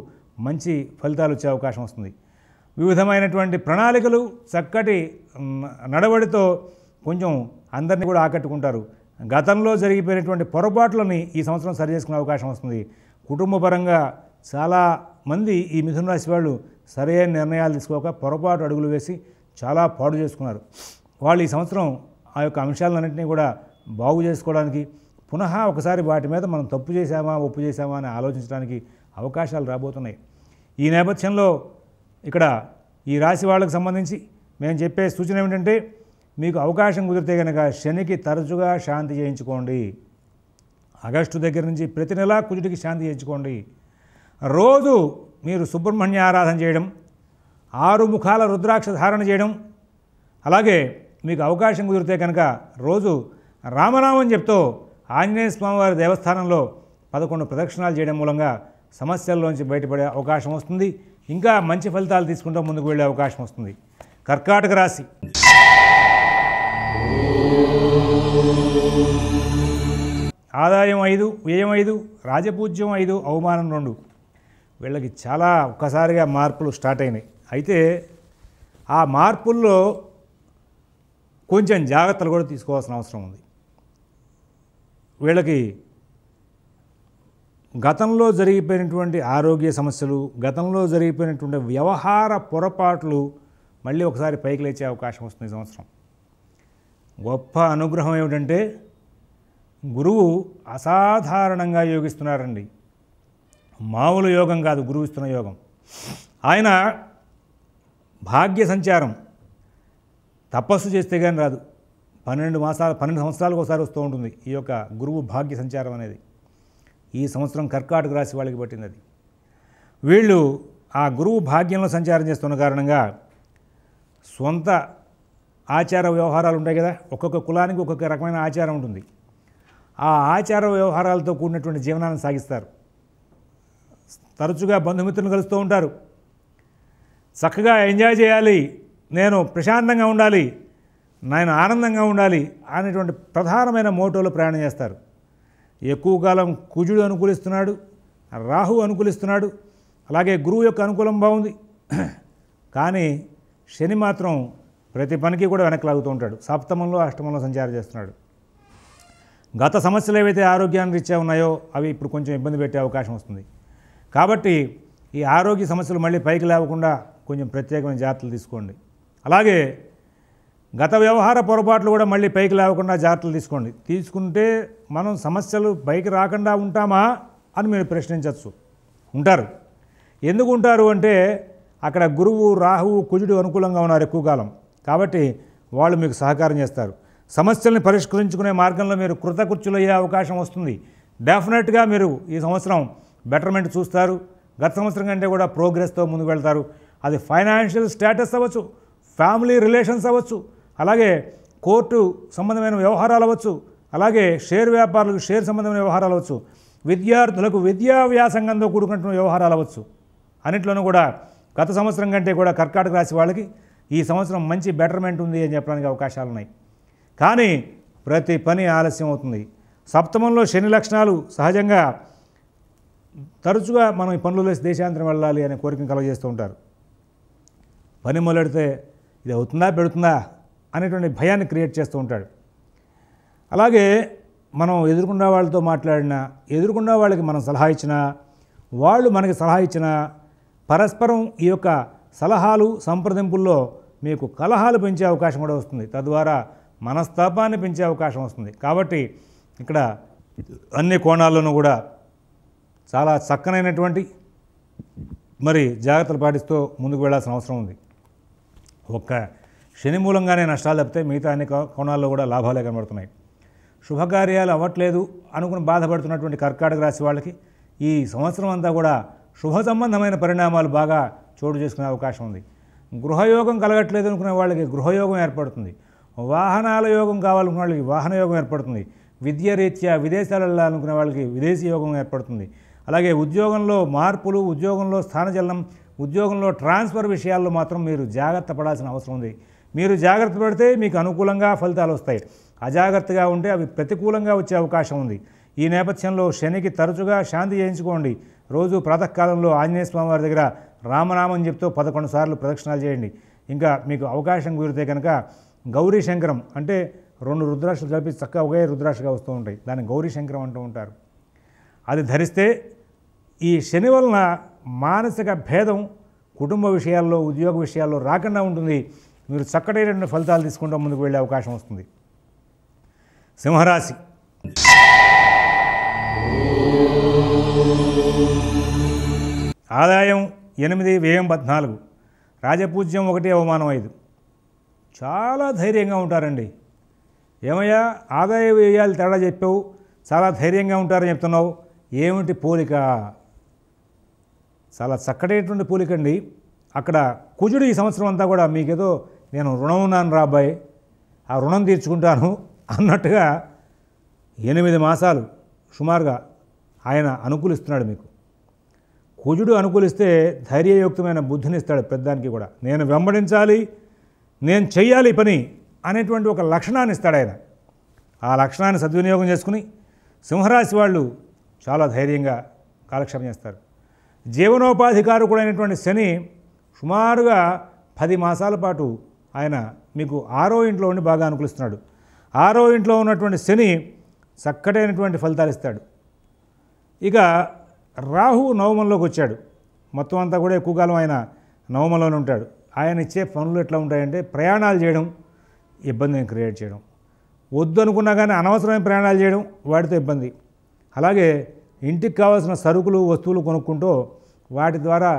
మంచి ఫలితాలు వచ్చే అవకాశం వస్తుంది వివిధమైనటువంటి ప్రణాళికలు చక్కటి నడవడితో కొంచెం అందరినీ కూడా ఆకట్టుకుంటారు గతంలో జరిగిపోయినటువంటి పొరపాట్లని ఈ సంవత్సరం సరి చేసుకునే అవకాశం వస్తుంది కుటుంబపరంగా చాలా మంది ఈ మిథున రాశి వాళ్ళు సరైన నిర్ణయాలు తీసుకోక పొరపాటు అడుగులు వేసి చాలా పాడు చేసుకున్నారు వాళ్ళు ఈ సంవత్సరం ఆ యొక్క అంశాలన్నింటినీ కూడా బాగు చేసుకోవడానికి పునః ఒకసారి వాటి మీద మనం తప్పు చేశామా ఒప్పు చేశామా అని ఆలోచించడానికి అవకాశాలు రాబోతున్నాయి ఈ నేపథ్యంలో ఇక్కడ ఈ రాశి వాళ్ళకు సంబంధించి మేము చెప్పే సూచన ఏమిటంటే మీకు అవకాశం కుదిరితే కనుక శనికి తరచుగా శాంతి చేయించుకోండి ఆగస్టు దగ్గర నుంచి ప్రతి నెలా కుజుడికి శాంతి చేయించుకోండి రోజు మీరు సుబ్రహ్మణ్య ఆరాధన చేయడం ఆరు ముఖాల రుద్రాక్ష ధారణ చేయడం అలాగే మీకు అవకాశం కుదిరితే కనుక రోజు రామనామం చెప్తూ ఆంజనేయ స్వామివారి దేవస్థానంలో పదకొండు ప్రదక్షిణాలు చేయడం మూలంగా సమస్యల్లోంచి బయటపడే అవకాశం వస్తుంది ఇంకా మంచి ఫలితాలు తీసుకుంటూ ముందుకు వెళ్ళే అవకాశం వస్తుంది కర్కాటక రాశి ఆదాయం ఐదు వ్యయం ఐదు రాజపూజ్యం ఐదు అవమానం రెండు వీళ్ళకి చాలా ఒక్కసారిగా మార్పులు స్టార్ట్ అయినాయి అయితే ఆ మార్పుల్లో కొంచెం జాగ్రత్తలు కూడా తీసుకోవాల్సిన అవసరం ఉంది వీళ్ళకి గతంలో జరిగిపోయినటువంటి ఆరోగ్య సమస్యలు గతంలో జరిగిపోయినటువంటి వ్యవహార పొరపాట్లు మళ్ళీ ఒకసారి పైకి లేచే అవకాశం వస్తుంది సంవత్సరం గొప్ప అనుగ్రహం ఏమిటంటే గురువు అసాధారణంగా యోగిస్తున్నారండి మామూలు యోగం కాదు గురువు ఇస్తున్న యోగం ఆయన భాగ్య సంచారం తపస్సు చేస్తే కానీ రాదు పన్నెండు మాసాలు పన్నెండు సంవత్సరాలకు ఒకసారి వస్తూ ఉంటుంది ఈ యొక్క గురువు భాగ్య సంచారం అనేది ఈ సంవత్సరం కర్కాటక రాశి వాళ్ళకి పట్టింది అది వీళ్ళు ఆ గురువు భాగ్యంలో సంచారం చేస్తున్న కారణంగా సొంత ఆచార వ్యవహారాలు ఉంటాయి కదా ఒక్కొక్క కులానికి ఒక్కొక్క రకమైన ఆచారం ఉంటుంది ఆ ఆచార వ్యవహారాలతో కూడినటువంటి జీవనాన్ని సాగిస్తారు తరచుగా బంధుమిత్రులను కలుస్తూ ఉంటారు చక్కగా ఎంజాయ్ చేయాలి నేను ప్రశాంతంగా ఉండాలి నేను ఆనందంగా ఉండాలి అనేటువంటి ప్రధానమైన మోటోలో ప్రయాణం చేస్తారు ఎక్కువ కాలం కుజుడు అనుకూలిస్తున్నాడు రాహు అనుకూలిస్తున్నాడు అలాగే గురువు యొక్క అనుకూలం బాగుంది కానీ శని మాత్రం ప్రతి పనికి కూడా వెనక్కి లాగుతూ ఉంటాడు సప్తమంలో అష్టమంలో సంచారం చేస్తున్నాడు గత సమస్యలు ఏవైతే ఆరోగ్యాన్ని రీత్యా ఉన్నాయో అవి ఇప్పుడు కొంచెం ఇబ్బంది పెట్టే అవకాశం వస్తుంది కాబట్టి ఈ ఆరోగ్య సమస్యలు మళ్ళీ పైకి లేవకుండా కొంచెం ప్రత్యేకమైన జాగ్రత్తలు తీసుకోండి అలాగే గత వ్యవహార పొరపాట్లు కూడా మళ్ళీ పైకి లేవకుండా జాగ్రత్తలు తీసుకోండి తీసుకుంటే మనం సమస్యలు పైకి రాకుండా ఉంటామా అని మీరు ప్రశ్నించవచ్చు ఉంటారు ఎందుకు ఉంటారు అంటే అక్కడ గురువు రాహువు కుజుడు అనుకూలంగా ఉన్నారు ఎక్కువ కాలం కాబట్టి వాళ్ళు మీకు సహకారం చేస్తారు సమస్యల్ని పరిష్కరించుకునే మార్గంలో మీరు కృతకృత్యులయ్యే అవకాశం వస్తుంది డెఫినెట్గా మీరు ఈ సంవత్సరం బెటర్మెంట్ చూస్తారు గత సంవత్సరం కంటే కూడా ప్రోగ్రెస్తో ముందుకు వెళ్తారు అది ఫైనాన్షియల్ స్టేటస్ అవ్వచ్చు ఫ్యామిలీ రిలేషన్స్ అవ్వచ్చు అలాగే కోర్టు సంబంధమైన వ్యవహారాలు అవ్వచ్చు అలాగే షేర్ వ్యాపారులకు షేర్ సంబంధమైన వ్యవహారాలు అవ్వచ్చు విద్యార్థులకు విద్యా వ్యాసంగంతో కూడుకుంటున్న వ్యవహారాలు అవ్వచ్చు అన్నింటిలోనూ కూడా గత సంవత్సరం కంటే కూడా కర్కాటక రాశి వాళ్ళకి ఈ సంవత్సరం మంచి బెటర్మెంట్ ఉంది అని చెప్పడానికి అవకాశాలు ఉన్నాయి కానీ ప్రతి పని ఆలస్యం అవుతుంది సప్తమంలో శని లక్షణాలు సహజంగా తరచుగా మనం ఈ పనులు వేసి దేశాంతరం వెళ్ళాలి అనే కోరికను కలుగజేస్తూ ఉంటారు పని మొదలెడితే ఇది అవుతుందా పెడుతుందా అనేటువంటి భయాన్ని క్రియేట్ చేస్తూ ఉంటాడు అలాగే మనం ఎదుర్కొన్న వాళ్ళతో మాట్లాడినా ఎదుర్కొన్న వాళ్ళకి మనం సలహా ఇచ్చినా వాళ్ళు మనకి సలహా ఇచ్చినా పరస్పరం ఈ యొక్క సలహాలు సంప్రదింపుల్లో మీకు కలహాలు పెంచే అవకాశం కూడా వస్తుంది తద్వారా మనస్తాపాన్ని పెంచే అవకాశం వస్తుంది కాబట్టి ఇక్కడ అన్ని కోణాల్లోనూ కూడా చాలా చక్కనైనటువంటి మరి జాగ్రత్తలు పాటిస్తూ ముందుకు వెళ్ళాల్సిన అవసరం ఉంది ఒక్క శని మూలంగానే నష్టాలు తప్పితే మిగతా అన్ని కోణాల్లో కూడా లాభాలే కనబడుతున్నాయి శుభకార్యాలు అవ్వట్లేదు అనుకుని బాధపడుతున్నటువంటి కర్కాటక రాశి వాళ్ళకి ఈ సంవత్సరం అంతా కూడా శుభ సంబంధమైన పరిణామాలు బాగా చోటు చేసుకునే అవకాశం ఉంది గృహయోగం కలగట్లేదు అనుకునే వాళ్ళకి గృహయోగం ఏర్పడుతుంది వాహనాల యోగం కావాలనుకునే వాళ్ళకి వాహన యోగం ఏర్పడుతుంది విద్య రీత్యా విదేశాలు వెళ్ళాలనుకునే వాళ్ళకి విదేశీ యోగం ఏర్పడుతుంది అలాగే ఉద్యోగంలో మార్పులు ఉద్యోగంలో స్థానజలనం ఉద్యోగంలో ట్రాన్స్ఫర్ విషయాల్లో మాత్రం మీరు జాగ్రత్త పడాల్సిన అవసరం ఉంది మీరు జాగ్రత్త పడితే మీకు అనుకూలంగా ఫలితాలు వస్తాయి అజాగ్రత్తగా ఉంటే అవి ప్రతికూలంగా వచ్చే అవకాశం ఉంది ఈ నేపథ్యంలో శనికి తరచుగా శాంతి చేయించుకోండి రోజు ప్రాతకాలంలో ఆంజనేయ స్వామి వారి దగ్గర రామనామం చెప్తూ పదకొండు సార్లు ప్రదక్షిణాలు చేయండి ఇంకా మీకు అవకాశం కుదిరితే కనుక గౌరీ శంకరం అంటే రెండు రుద్రాక్షలు కలిపి చక్కగా ఒకే రుద్రాక్షగా వస్తూ ఉంటాయి దాన్ని గౌరీ శంకరం అంటూ ఉంటారు అది ధరిస్తే ఈ శని వలన మానసిక భేదం కుటుంబ విషయాల్లో ఉద్యోగ విషయాల్లో రాకుండా ఉంటుంది మీరు చక్కటైన ఫలితాలు తీసుకుంటూ ముందుకు వెళ్ళే అవకాశం వస్తుంది సింహరాశి ఆదాయం ఎనిమిది వ్యయం పద్నాలుగు రాజపూజ్యం ఒకటి అవమానం ఐదు చాలా ధైర్యంగా ఉంటారండి ఏమయ్యా ఆదాయ వ్యయాలు తేడా చెప్పావు చాలా ధైర్యంగా ఉంటారని చెప్తున్నావు ఏమిటి పోలిక చాలా చక్కటైనటువంటి పోలికండి అక్కడ కుజుడు ఈ సంవత్సరం అంతా కూడా మీకేదో నేను రుణం ఉన్నాను రాబాయ్ ఆ రుణం తీర్చుకుంటాను అన్నట్టుగా ఎనిమిది మాసాలు సుమారుగా ఆయన అనుకూలిస్తున్నాడు మీకు కుజుడు అనుకూలిస్తే ధైర్యయుక్తమైన బుద్ధినిస్తాడు ఇస్తాడు పెద్దానికి కూడా నేను వెంబడించాలి నేను చెయ్యాలి పని అనేటువంటి ఒక లక్షణాన్ని ఇస్తాడు ఆయన ఆ లక్షణాన్ని సద్వినియోగం చేసుకుని సింహరాశి వాళ్ళు చాలా ధైర్యంగా కాలక్షేపం చేస్తారు జీవనోపాధికారకుడైనటువంటి శని సుమారుగా పది మాసాల పాటు ఆయన మీకు ఆరో ఇంట్లో ఉండి బాగా అనుకూలిస్తున్నాడు ఆరో ఇంట్లో ఉన్నటువంటి శని చక్కటైనటువంటి ఫలితాలు ఇస్తాడు ఇక రాహు నవమంలోకి వచ్చాడు మొత్తం అంతా కూడా ఎక్కువ కాలం ఆయన నవమలోనే ఉంటాడు ఆయన ఇచ్చే పనులు ఎట్లా ఉంటాయంటే ప్రయాణాలు చేయడం ఇబ్బందిని క్రియేట్ చేయడం వద్దు అనుకున్నా కానీ అనవసరమైన ప్రయాణాలు చేయడం వాటితో ఇబ్బంది అలాగే ఇంటికి కావాల్సిన సరుకులు వస్తువులు కొనుక్కుంటూ వాటి ద్వారా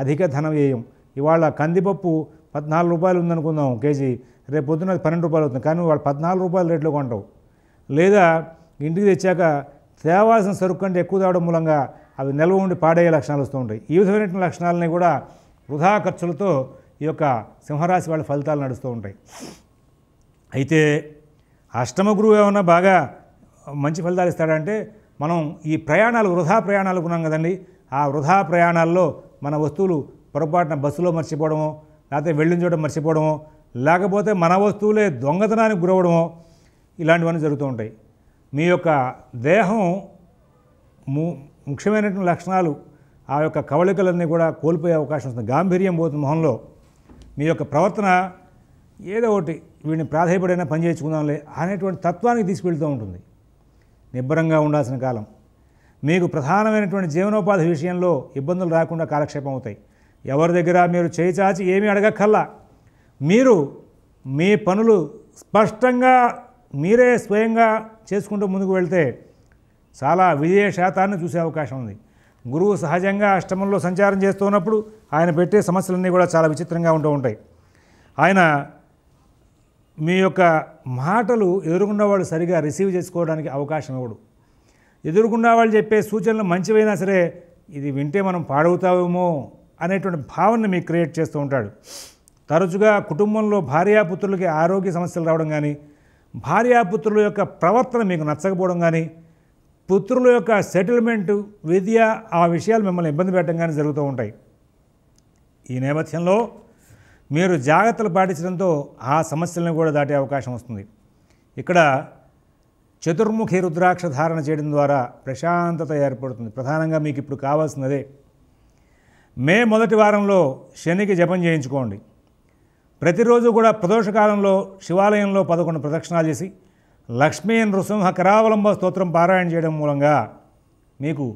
అధిక ధన వ్యయం ఇవాళ కందిపప్పు పద్నాలుగు రూపాయలు ఉందనుకుందాం కేజీ రేపు పొద్దున పన్నెండు రూపాయలు అవుతుంది కానీ వాళ్ళు పద్నాలుగు రూపాయల రేట్లో కొంటావు లేదా ఇంటికి తెచ్చాక తేవాల్సిన సరుకు కంటే ఎక్కువ తేవడం మూలంగా అవి నిల్వ ఉండి పాడయ్యే లక్షణాలు వస్తూ ఉంటాయి ఈ విధమైన లక్షణాలని కూడా వృధా ఖర్చులతో ఈ యొక్క సింహరాశి వాళ్ళ ఫలితాలు నడుస్తూ ఉంటాయి అయితే అష్టమ గురువు ఏమన్నా బాగా మంచి ఫలితాలు ఇస్తాడంటే మనం ఈ ప్రయాణాలు వృధా ప్రయాణాలు ఉన్నాం కదండి ఆ వృధా ప్రయాణాల్లో మన వస్తువులు పొరపాటున బస్సులో మర్చిపోవడమో లేకపోతే వెళ్ళిన చోట మర్చిపోవడమో లేకపోతే మన వస్తువులే దొంగతనానికి గురవడమో ఇలాంటివన్నీ జరుగుతూ ఉంటాయి మీ యొక్క దేహం ముఖ్యమైనటువంటి లక్షణాలు ఆ యొక్క కవళికలన్నీ కూడా కోల్పోయే అవకాశం వస్తుంది గాంభీర్యం పోతుంది మొహంలో మీ యొక్క ప్రవర్తన ఏదో ఒకటి వీడిని ప్రాధాయపడైనా పనిచేసుకుందాంలే అనేటువంటి తత్వానికి తీసుకువెళ్తూ ఉంటుంది నిబ్బరంగా ఉండాల్సిన కాలం మీకు ప్రధానమైనటువంటి జీవనోపాధి విషయంలో ఇబ్బందులు రాకుండా కాలక్షేపం అవుతాయి ఎవరి దగ్గర మీరు చేయి చాచి ఏమీ అడగక్కల్లా మీరు మీ పనులు స్పష్టంగా మీరే స్వయంగా చేసుకుంటూ ముందుకు వెళ్తే చాలా విజయ శాతాన్ని చూసే అవకాశం ఉంది గురువు సహజంగా అష్టమంలో సంచారం చేస్తున్నప్పుడు ఆయన పెట్టే సమస్యలన్నీ కూడా చాలా విచిత్రంగా ఉంటూ ఉంటాయి ఆయన మీ యొక్క మాటలు ఎదురుకున్నవాడు సరిగా రిసీవ్ చేసుకోవడానికి అవకాశం ఇవ్వడు వాళ్ళు చెప్పే సూచనలు మంచివైనా సరే ఇది వింటే మనం పాడవుతావేమో అనేటువంటి భావన మీకు క్రియేట్ చేస్తూ ఉంటాడు తరచుగా కుటుంబంలో భార్యాపుత్రులకి ఆరోగ్య సమస్యలు రావడం కానీ భార్యాపుత్రుల యొక్క ప్రవర్తన మీకు నచ్చకపోవడం కానీ పుత్రుల యొక్క సెటిల్మెంటు విద్య ఆ విషయాలు మిమ్మల్ని ఇబ్బంది పెట్టడం కానీ జరుగుతూ ఉంటాయి ఈ నేపథ్యంలో మీరు జాగ్రత్తలు పాటించడంతో ఆ సమస్యలను కూడా దాటే అవకాశం వస్తుంది ఇక్కడ చతుర్ముఖి రుద్రాక్ష ధారణ చేయడం ద్వారా ప్రశాంతత ఏర్పడుతుంది ప్రధానంగా మీకు ఇప్పుడు కావాల్సినదే మే మొదటి వారంలో శనికి జపం చేయించుకోండి ప్రతిరోజు కూడా ప్రదోషకాలంలో శివాలయంలో పదకొండు ప్రదక్షిణాలు చేసి లక్ష్మీ నృసింహ కరావలంబ స్తోత్రం పారాయణ చేయడం మూలంగా మీకు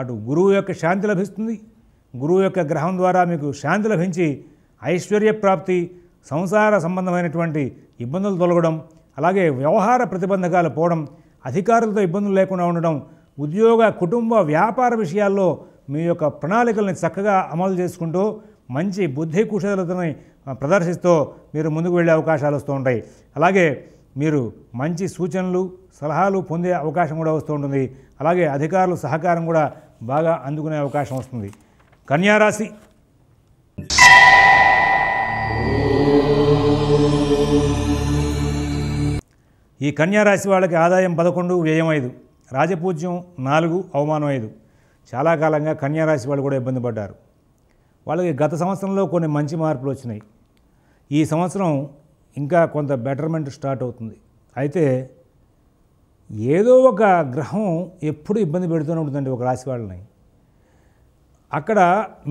అటు గురువు యొక్క శాంతి లభిస్తుంది గురువు యొక్క గ్రహం ద్వారా మీకు శాంతి లభించి ఐశ్వర్యప్రాప్తి సంసార సంబంధమైనటువంటి ఇబ్బందులు తొలగడం అలాగే వ్యవహార ప్రతిబంధకాలు పోవడం అధికారులతో ఇబ్బందులు లేకుండా ఉండడం ఉద్యోగ కుటుంబ వ్యాపార విషయాల్లో మీ యొక్క ప్రణాళికల్ని చక్కగా అమలు చేసుకుంటూ మంచి బుద్ధి కుశలతని ప్రదర్శిస్తూ మీరు ముందుకు వెళ్ళే అవకాశాలు వస్తూ ఉంటాయి అలాగే మీరు మంచి సూచనలు సలహాలు పొందే అవకాశం కూడా వస్తూ ఉంటుంది అలాగే అధికారుల సహకారం కూడా బాగా అందుకునే అవకాశం వస్తుంది కన్యారాశి ఈ కన్యారాశి వాళ్ళకి ఆదాయం పదకొండు వ్యయం ఐదు రాజపూజ్యం నాలుగు అవమానం ఐదు చాలా కాలంగా కన్యారాశి వాళ్ళు కూడా ఇబ్బంది పడ్డారు వాళ్ళకి గత సంవత్సరంలో కొన్ని మంచి మార్పులు వచ్చినాయి ఈ సంవత్సరం ఇంకా కొంత బెటర్మెంట్ స్టార్ట్ అవుతుంది అయితే ఏదో ఒక గ్రహం ఎప్పుడు ఇబ్బంది పెడుతూనే ఉంటుందండి ఒక రాశి వాళ్ళని అక్కడ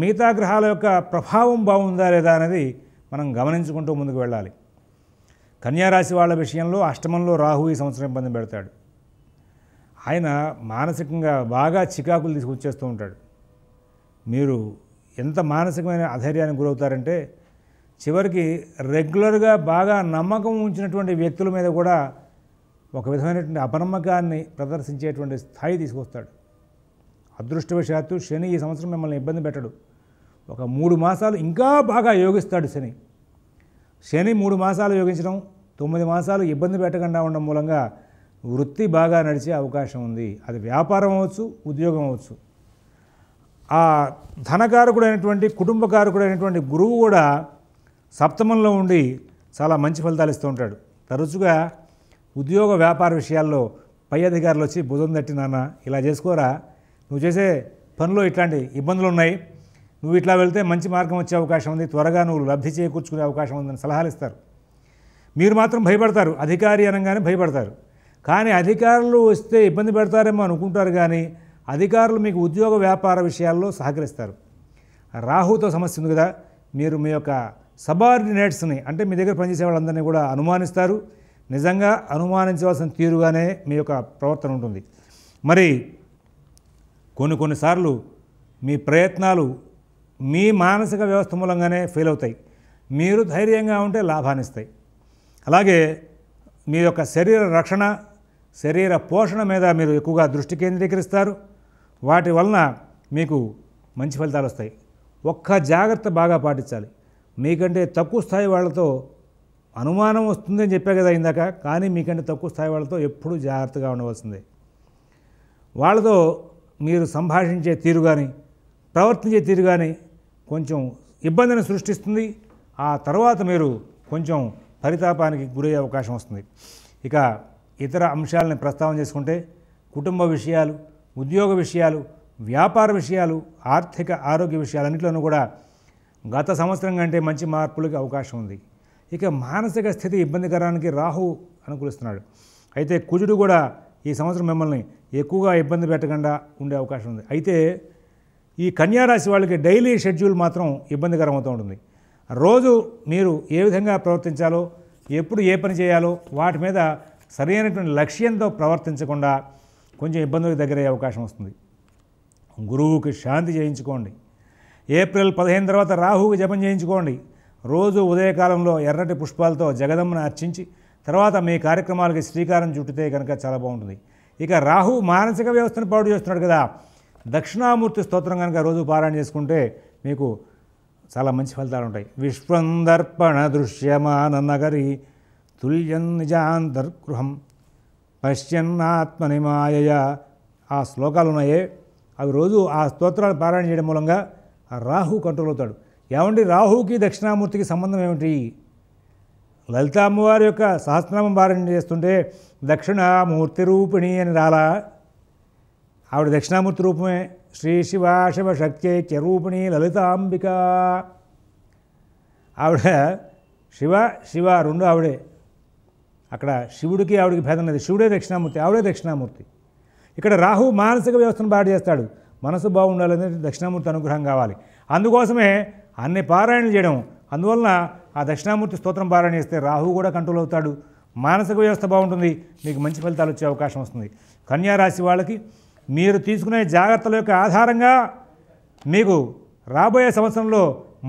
మిగతా గ్రహాల యొక్క ప్రభావం బాగుందా లేదా అనేది మనం గమనించుకుంటూ ముందుకు వెళ్ళాలి కన్యారాశి వాళ్ళ విషయంలో అష్టమంలో రాహు ఈ సంవత్సరం ఇబ్బంది పెడతాడు ఆయన మానసికంగా బాగా చికాకులు తీసుకొచ్చేస్తూ ఉంటాడు మీరు ఎంత మానసికమైన అధైర్యానికి గురవుతారంటే చివరికి రెగ్యులర్గా బాగా నమ్మకం ఉంచినటువంటి వ్యక్తుల మీద కూడా ఒక విధమైనటువంటి అపనమ్మకాన్ని ప్రదర్శించేటువంటి స్థాయి తీసుకొస్తాడు అదృష్టవశాత్తు శని ఈ సంవత్సరం మిమ్మల్ని ఇబ్బంది పెట్టడు ఒక మూడు మాసాలు ఇంకా బాగా యోగిస్తాడు శని శని మూడు మాసాలు యోగించడం తొమ్మిది మాసాలు ఇబ్బంది పెట్టకుండా ఉండడం మూలంగా వృత్తి బాగా నడిచే అవకాశం ఉంది అది వ్యాపారం అవ్వచ్చు ఉద్యోగం అవ్వచ్చు ఆ ధనకారకుడైనటువంటి కుటుంబకారకుడైనటువంటి గురువు కూడా సప్తమంలో ఉండి చాలా మంచి ఫలితాలు ఇస్తూ ఉంటాడు తరచుగా ఉద్యోగ వ్యాపార విషయాల్లో పై అధికారులు వచ్చి బుధం తట్టి నాన్న ఇలా చేసుకోరా నువ్వు చేసే పనిలో ఇట్లాంటి ఇబ్బందులు ఉన్నాయి నువ్వు ఇట్లా వెళ్తే మంచి మార్గం వచ్చే అవకాశం ఉంది త్వరగా నువ్వు లబ్ధి చేకూర్చుకునే అవకాశం ఉందని సలహాలు ఇస్తారు మీరు మాత్రం భయపడతారు అధికారి అనగానే భయపడతారు కానీ అధికారులు వస్తే ఇబ్బంది పెడతారేమో అనుకుంటారు కానీ అధికారులు మీకు ఉద్యోగ వ్యాపార విషయాల్లో సహకరిస్తారు రాహుతో సమస్య ఉంది కదా మీరు మీ యొక్క సబార్డినేట్స్ని అంటే మీ దగ్గర పనిచేసే వాళ్ళందరినీ కూడా అనుమానిస్తారు నిజంగా అనుమానించవలసిన తీరుగానే మీ యొక్క ప్రవర్తన ఉంటుంది మరి కొన్ని కొన్నిసార్లు మీ ప్రయత్నాలు మీ మానసిక వ్యవస్థ మూలంగానే ఫెయిల్ అవుతాయి మీరు ధైర్యంగా ఉంటే లాభాన్నిస్తాయి అలాగే మీ యొక్క శరీర రక్షణ శరీర పోషణ మీద మీరు ఎక్కువగా దృష్టి కేంద్రీకరిస్తారు వాటి వలన మీకు మంచి ఫలితాలు వస్తాయి ఒక్క జాగ్రత్త బాగా పాటించాలి మీకంటే తక్కువ స్థాయి వాళ్ళతో అనుమానం వస్తుందని చెప్పే కదా ఇందాక కానీ మీకంటే తక్కువ స్థాయి వాళ్ళతో ఎప్పుడూ జాగ్రత్తగా ఉండవలసిందే వాళ్ళతో మీరు సంభాషించే తీరు కానీ ప్రవర్తించే తీరు కానీ కొంచెం ఇబ్బందిని సృష్టిస్తుంది ఆ తర్వాత మీరు కొంచెం పరితాపానికి గురయ్యే అవకాశం వస్తుంది ఇక ఇతర అంశాలని ప్రస్తావన చేసుకుంటే కుటుంబ విషయాలు ఉద్యోగ విషయాలు వ్యాపార విషయాలు ఆర్థిక ఆరోగ్య విషయాలన్నింటిలోనూ కూడా గత సంవత్సరం కంటే మంచి మార్పులకి అవకాశం ఉంది ఇక మానసిక స్థితి ఇబ్బందికరానికి రాహు అనుకూలిస్తున్నాడు అయితే కుజుడు కూడా ఈ సంవత్సరం మిమ్మల్ని ఎక్కువగా ఇబ్బంది పెట్టకుండా ఉండే అవకాశం ఉంది అయితే ఈ కన్యారాశి వాళ్ళకి డైలీ షెడ్యూల్ మాత్రం ఇబ్బందికరం అవుతూ ఉంటుంది రోజు మీరు ఏ విధంగా ప్రవర్తించాలో ఎప్పుడు ఏ పని చేయాలో వాటి మీద సరైనటువంటి లక్ష్యంతో ప్రవర్తించకుండా కొంచెం ఇబ్బందులకు దగ్గరయ్యే అవకాశం వస్తుంది గురువుకి శాంతి చేయించుకోండి ఏప్రిల్ పదిహేను తర్వాత రాహువుకి జపం చేయించుకోండి రోజు ఉదయకాలంలో ఎర్రటి పుష్పాలతో జగదమ్మను అర్చించి తర్వాత మీ కార్యక్రమాలకి శ్రీకారం చుట్టితే కనుక చాలా బాగుంటుంది ఇక రాహు మానసిక వ్యవస్థను పాటు చేస్తున్నాడు కదా దక్షిణామూర్తి స్తోత్రం కనుక రోజు పారాయణ చేసుకుంటే మీకు చాలా మంచి ఫలితాలు ఉంటాయి విశ్వందర్పణ దృశ్యమాన నగరి తుల్యం నిజాంతర్గృహం పశ్యన్నాత్మని మాయయ ఆ శ్లోకాలు ఉన్నాయే అవి రోజు ఆ స్తోత్రాలు పారాయణ చేయడం మూలంగా ఆ రాహు కంట్రోల్ అవుతాడు ఏమంటే రాహుకి దక్షిణామూర్తికి సంబంధం ఏమిటి లలిత అమ్మవారి యొక్క సహస్రనామం పారాయణ చేస్తుంటే దక్షిణామూర్తి రూపిణి అని రాలా ఆవిడ దక్షిణామూర్తి రూపమే శ్రీ శివ శివ రూపిణి లలితాంబిక ఆవిడ శివ శివ రెండు ఆవిడే అక్కడ శివుడికి ఆవిడికి భేదం లేదు శివుడే దక్షిణామూర్తి ఆవిడే దక్షిణామూర్తి ఇక్కడ రాహు మానసిక వ్యవస్థను బాగా చేస్తాడు మనసు బాగుండాలంటే దక్షిణామూర్తి అనుగ్రహం కావాలి అందుకోసమే అన్ని పారాయణలు చేయడం అందువలన ఆ దక్షిణామూర్తి స్తోత్రం పారాయణ చేస్తే రాహు కూడా కంట్రోల్ అవుతాడు మానసిక వ్యవస్థ బాగుంటుంది మీకు మంచి ఫలితాలు వచ్చే అవకాశం వస్తుంది కన్యారాశి వాళ్ళకి మీరు తీసుకునే జాగ్రత్తల యొక్క ఆధారంగా మీకు రాబోయే సంవత్సరంలో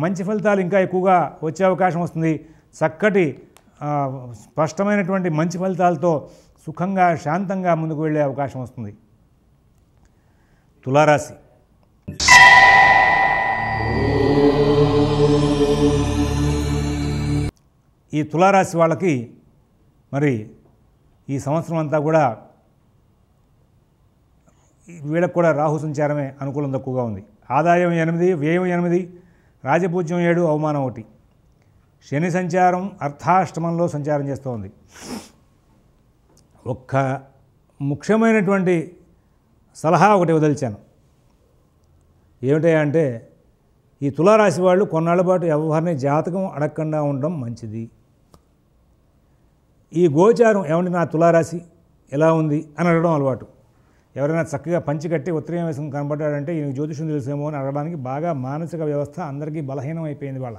మంచి ఫలితాలు ఇంకా ఎక్కువగా వచ్చే అవకాశం వస్తుంది చక్కటి స్పష్టమైనటువంటి మంచి ఫలితాలతో సుఖంగా శాంతంగా ముందుకు వెళ్ళే అవకాశం వస్తుంది తులారాశి ఈ తులారాశి వాళ్ళకి మరి ఈ సంవత్సరం అంతా కూడా వీళ్ళకు కూడా రాహు సంచారమే అనుకూలం తక్కువగా ఉంది ఆదాయం ఎనిమిది వ్యయం ఎనిమిది రాజపూజ్యం ఏడు అవమానం ఒకటి శని సంచారం అర్థాష్టమంలో సంచారం చేస్తోంది ఒక్క ముఖ్యమైనటువంటి సలహా ఒకటి వదిలిచాను ఏమిటంటే ఈ తులారాశి వాళ్ళు కొన్నాళ్ళ పాటు ఎవరిని జాతకం అడగకుండా ఉండడం మంచిది ఈ గోచారం ఏమంటే నా తులారాశి ఎలా ఉంది అని అడగడం అలవాటు ఎవరైనా చక్కగా పంచి కట్టి ఉత్తరీయం వేసుకుని కనబడ్డాడంటే ఈయన జ్యోతిషం తెలుసేమో అని అడగడానికి బాగా మానసిక వ్యవస్థ అందరికీ బలహీనం అయిపోయింది వాళ్ళ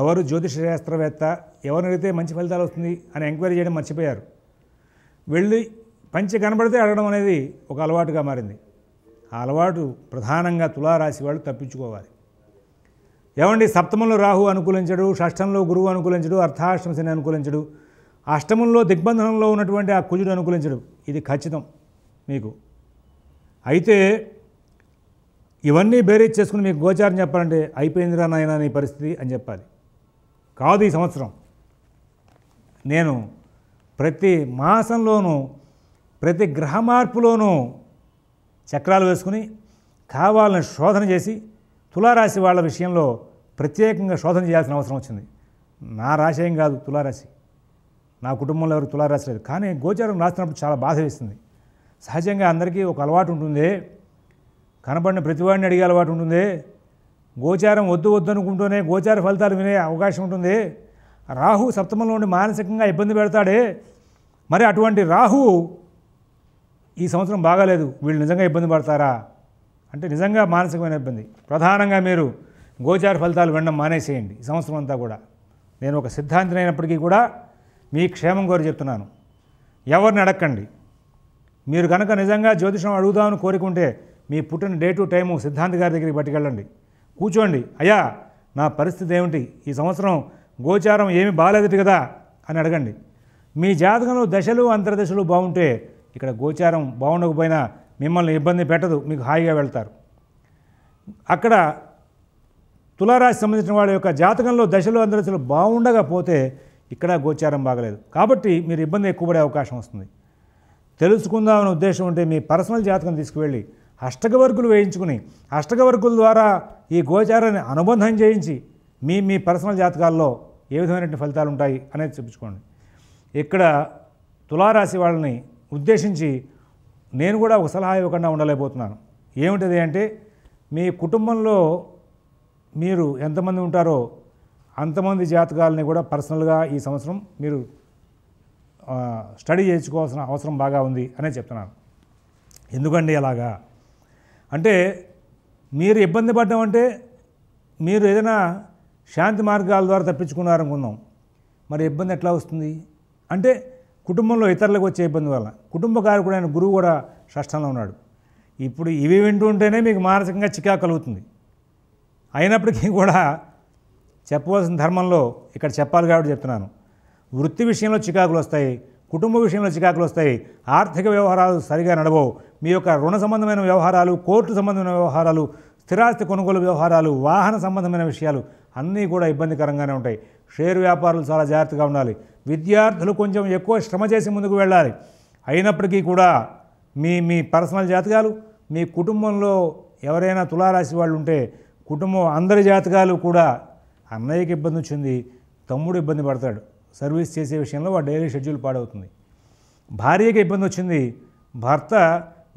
ఎవరు జ్యోతిష శాస్త్రవేత్త ఎవరు అడిగితే మంచి ఫలితాలు వస్తుంది అని ఎంక్వైరీ చేయడం మర్చిపోయారు వెళ్ళి పంచి కనబడితే అడగడం అనేది ఒక అలవాటుగా మారింది ఆ అలవాటు ప్రధానంగా తులారాశి వాళ్ళు తప్పించుకోవాలి ఏమండి సప్తమంలో రాహు అనుకూలించడు షష్టంలో గురువు అనుకూలించడు అర్ధాష్టమ శని అనుకూలించడు అష్టమంలో దిగ్బంధనంలో ఉన్నటువంటి ఆ కుజుడు అనుకూలించడు ఇది ఖచ్చితం మీకు అయితే ఇవన్నీ బేరీజ్ చేసుకుని మీకు గోచారం చెప్పాలంటే అయిపోయిందిరా నాయన నీ పరిస్థితి అని చెప్పాలి కాదు ఈ సంవత్సరం నేను ప్రతి మాసంలోనూ ప్రతి గ్రహ మార్పులోనూ చక్రాలు వేసుకుని కావాలని శోధన చేసి తులారాశి వాళ్ళ విషయంలో ప్రత్యేకంగా శోధన చేయాల్సిన అవసరం వచ్చింది నా రాశి కాదు తులారాశి నా కుటుంబంలో ఎవరు తులారాశి లేదు కానీ గోచారం రాసినప్పుడు చాలా బాధ వేస్తుంది సహజంగా అందరికీ ఒక అలవాటు ఉంటుంది కనబడిన ప్రతివాడిని అడిగే అలవాటు ఉంటుంది గోచారం వద్దు వద్దు అనుకుంటూనే గోచార ఫలితాలు వినే అవకాశం ఉంటుంది రాహు సప్తమంలో ఉండి మానసికంగా ఇబ్బంది పెడతాడే మరి అటువంటి రాహు ఈ సంవత్సరం బాగాలేదు వీళ్ళు నిజంగా ఇబ్బంది పడతారా అంటే నిజంగా మానసికమైన ఇబ్బంది ప్రధానంగా మీరు గోచార ఫలితాలు వినడం మానేసేయండి ఈ సంవత్సరం అంతా కూడా నేను ఒక సిద్ధాంతమైనప్పటికీ కూడా మీ క్షేమం కోరి చెప్తున్నాను ఎవరిని అడగండి మీరు కనుక నిజంగా జ్యోతిషం అడుగుదామని కోరుకుంటే మీ పుట్టిన డే టు టైము సిద్ధాంత్ గారి దగ్గరికి పట్టుకెళ్ళండి కూర్చోండి అయ్యా నా పరిస్థితి ఏమిటి ఈ సంవత్సరం గోచారం ఏమి బాగాలేదు కదా అని అడగండి మీ జాతకంలో దశలు అంతర్దశలు బాగుంటే ఇక్కడ గోచారం బాగుండకపోయినా మిమ్మల్ని ఇబ్బంది పెట్టదు మీకు హాయిగా వెళ్తారు అక్కడ తులారాశి సంబంధించిన వాళ్ళ యొక్క జాతకంలో దశలు అంతర్దశలు బాగుండకపోతే ఇక్కడ గోచారం బాగలేదు కాబట్టి మీరు ఇబ్బంది ఎక్కువ పడే అవకాశం వస్తుంది తెలుసుకుందామనే ఉద్దేశం ఉంటే మీ పర్సనల్ జాతకం తీసుకువెళ్ళి అష్టకవర్కులు వేయించుకుని అష్టకవర్కుల ద్వారా ఈ గోచారాన్ని అనుబంధం చేయించి మీ మీ పర్సనల్ జాతకాల్లో ఏ విధమైనటువంటి ఫలితాలు ఉంటాయి అనేది చూపించుకోండి ఇక్కడ తులారాశి వాళ్ళని ఉద్దేశించి నేను కూడా ఒక సలహా ఇవ్వకుండా ఉండలేకపోతున్నాను ఏమిటది అంటే మీ కుటుంబంలో మీరు ఎంతమంది ఉంటారో అంతమంది జాతకాలని కూడా పర్సనల్గా ఈ సంవత్సరం మీరు స్టడీ చేయించుకోవాల్సిన అవసరం బాగా ఉంది అనే చెప్తున్నాను ఎందుకండి అలాగా అంటే మీరు ఇబ్బంది పడ్డం అంటే మీరు ఏదైనా శాంతి మార్గాల ద్వారా తప్పించుకున్నారనుకుందాం మరి ఇబ్బంది ఎట్లా వస్తుంది అంటే కుటుంబంలో ఇతరులకు వచ్చే ఇబ్బంది వల్ల కుటుంబ కారకుడైన గురువు కూడా షష్టంలో ఉన్నాడు ఇప్పుడు ఇవి వింటూ ఉంటేనే మీకు మానసికంగా చికా కలుగుతుంది అయినప్పటికీ కూడా చెప్పవలసిన ధర్మంలో ఇక్కడ చెప్పాలి కాబట్టి చెప్తున్నాను వృత్తి విషయంలో చికాకులు వస్తాయి కుటుంబ విషయంలో చికాకులు వస్తాయి ఆర్థిక వ్యవహారాలు సరిగా నడవవు మీ యొక్క రుణ సంబంధమైన వ్యవహారాలు కోర్టు సంబంధమైన వ్యవహారాలు స్థిరాస్తి కొనుగోలు వ్యవహారాలు వాహన సంబంధమైన విషయాలు అన్నీ కూడా ఇబ్బందికరంగానే ఉంటాయి షేర్ వ్యాపారులు చాలా జాగ్రత్తగా ఉండాలి విద్యార్థులు కొంచెం ఎక్కువ శ్రమ చేసి ముందుకు వెళ్ళాలి అయినప్పటికీ కూడా మీ మీ పర్సనల్ జాతకాలు మీ కుటుంబంలో ఎవరైనా తులారాశి వాళ్ళు ఉంటే కుటుంబం అందరి జాతకాలు కూడా అన్నయ్యకి ఇబ్బంది వచ్చింది తమ్ముడు ఇబ్బంది పడతాడు సర్వీస్ చేసే విషయంలో వాడు డైలీ షెడ్యూల్ పాడవుతుంది భార్యకి ఇబ్బంది వచ్చింది భర్త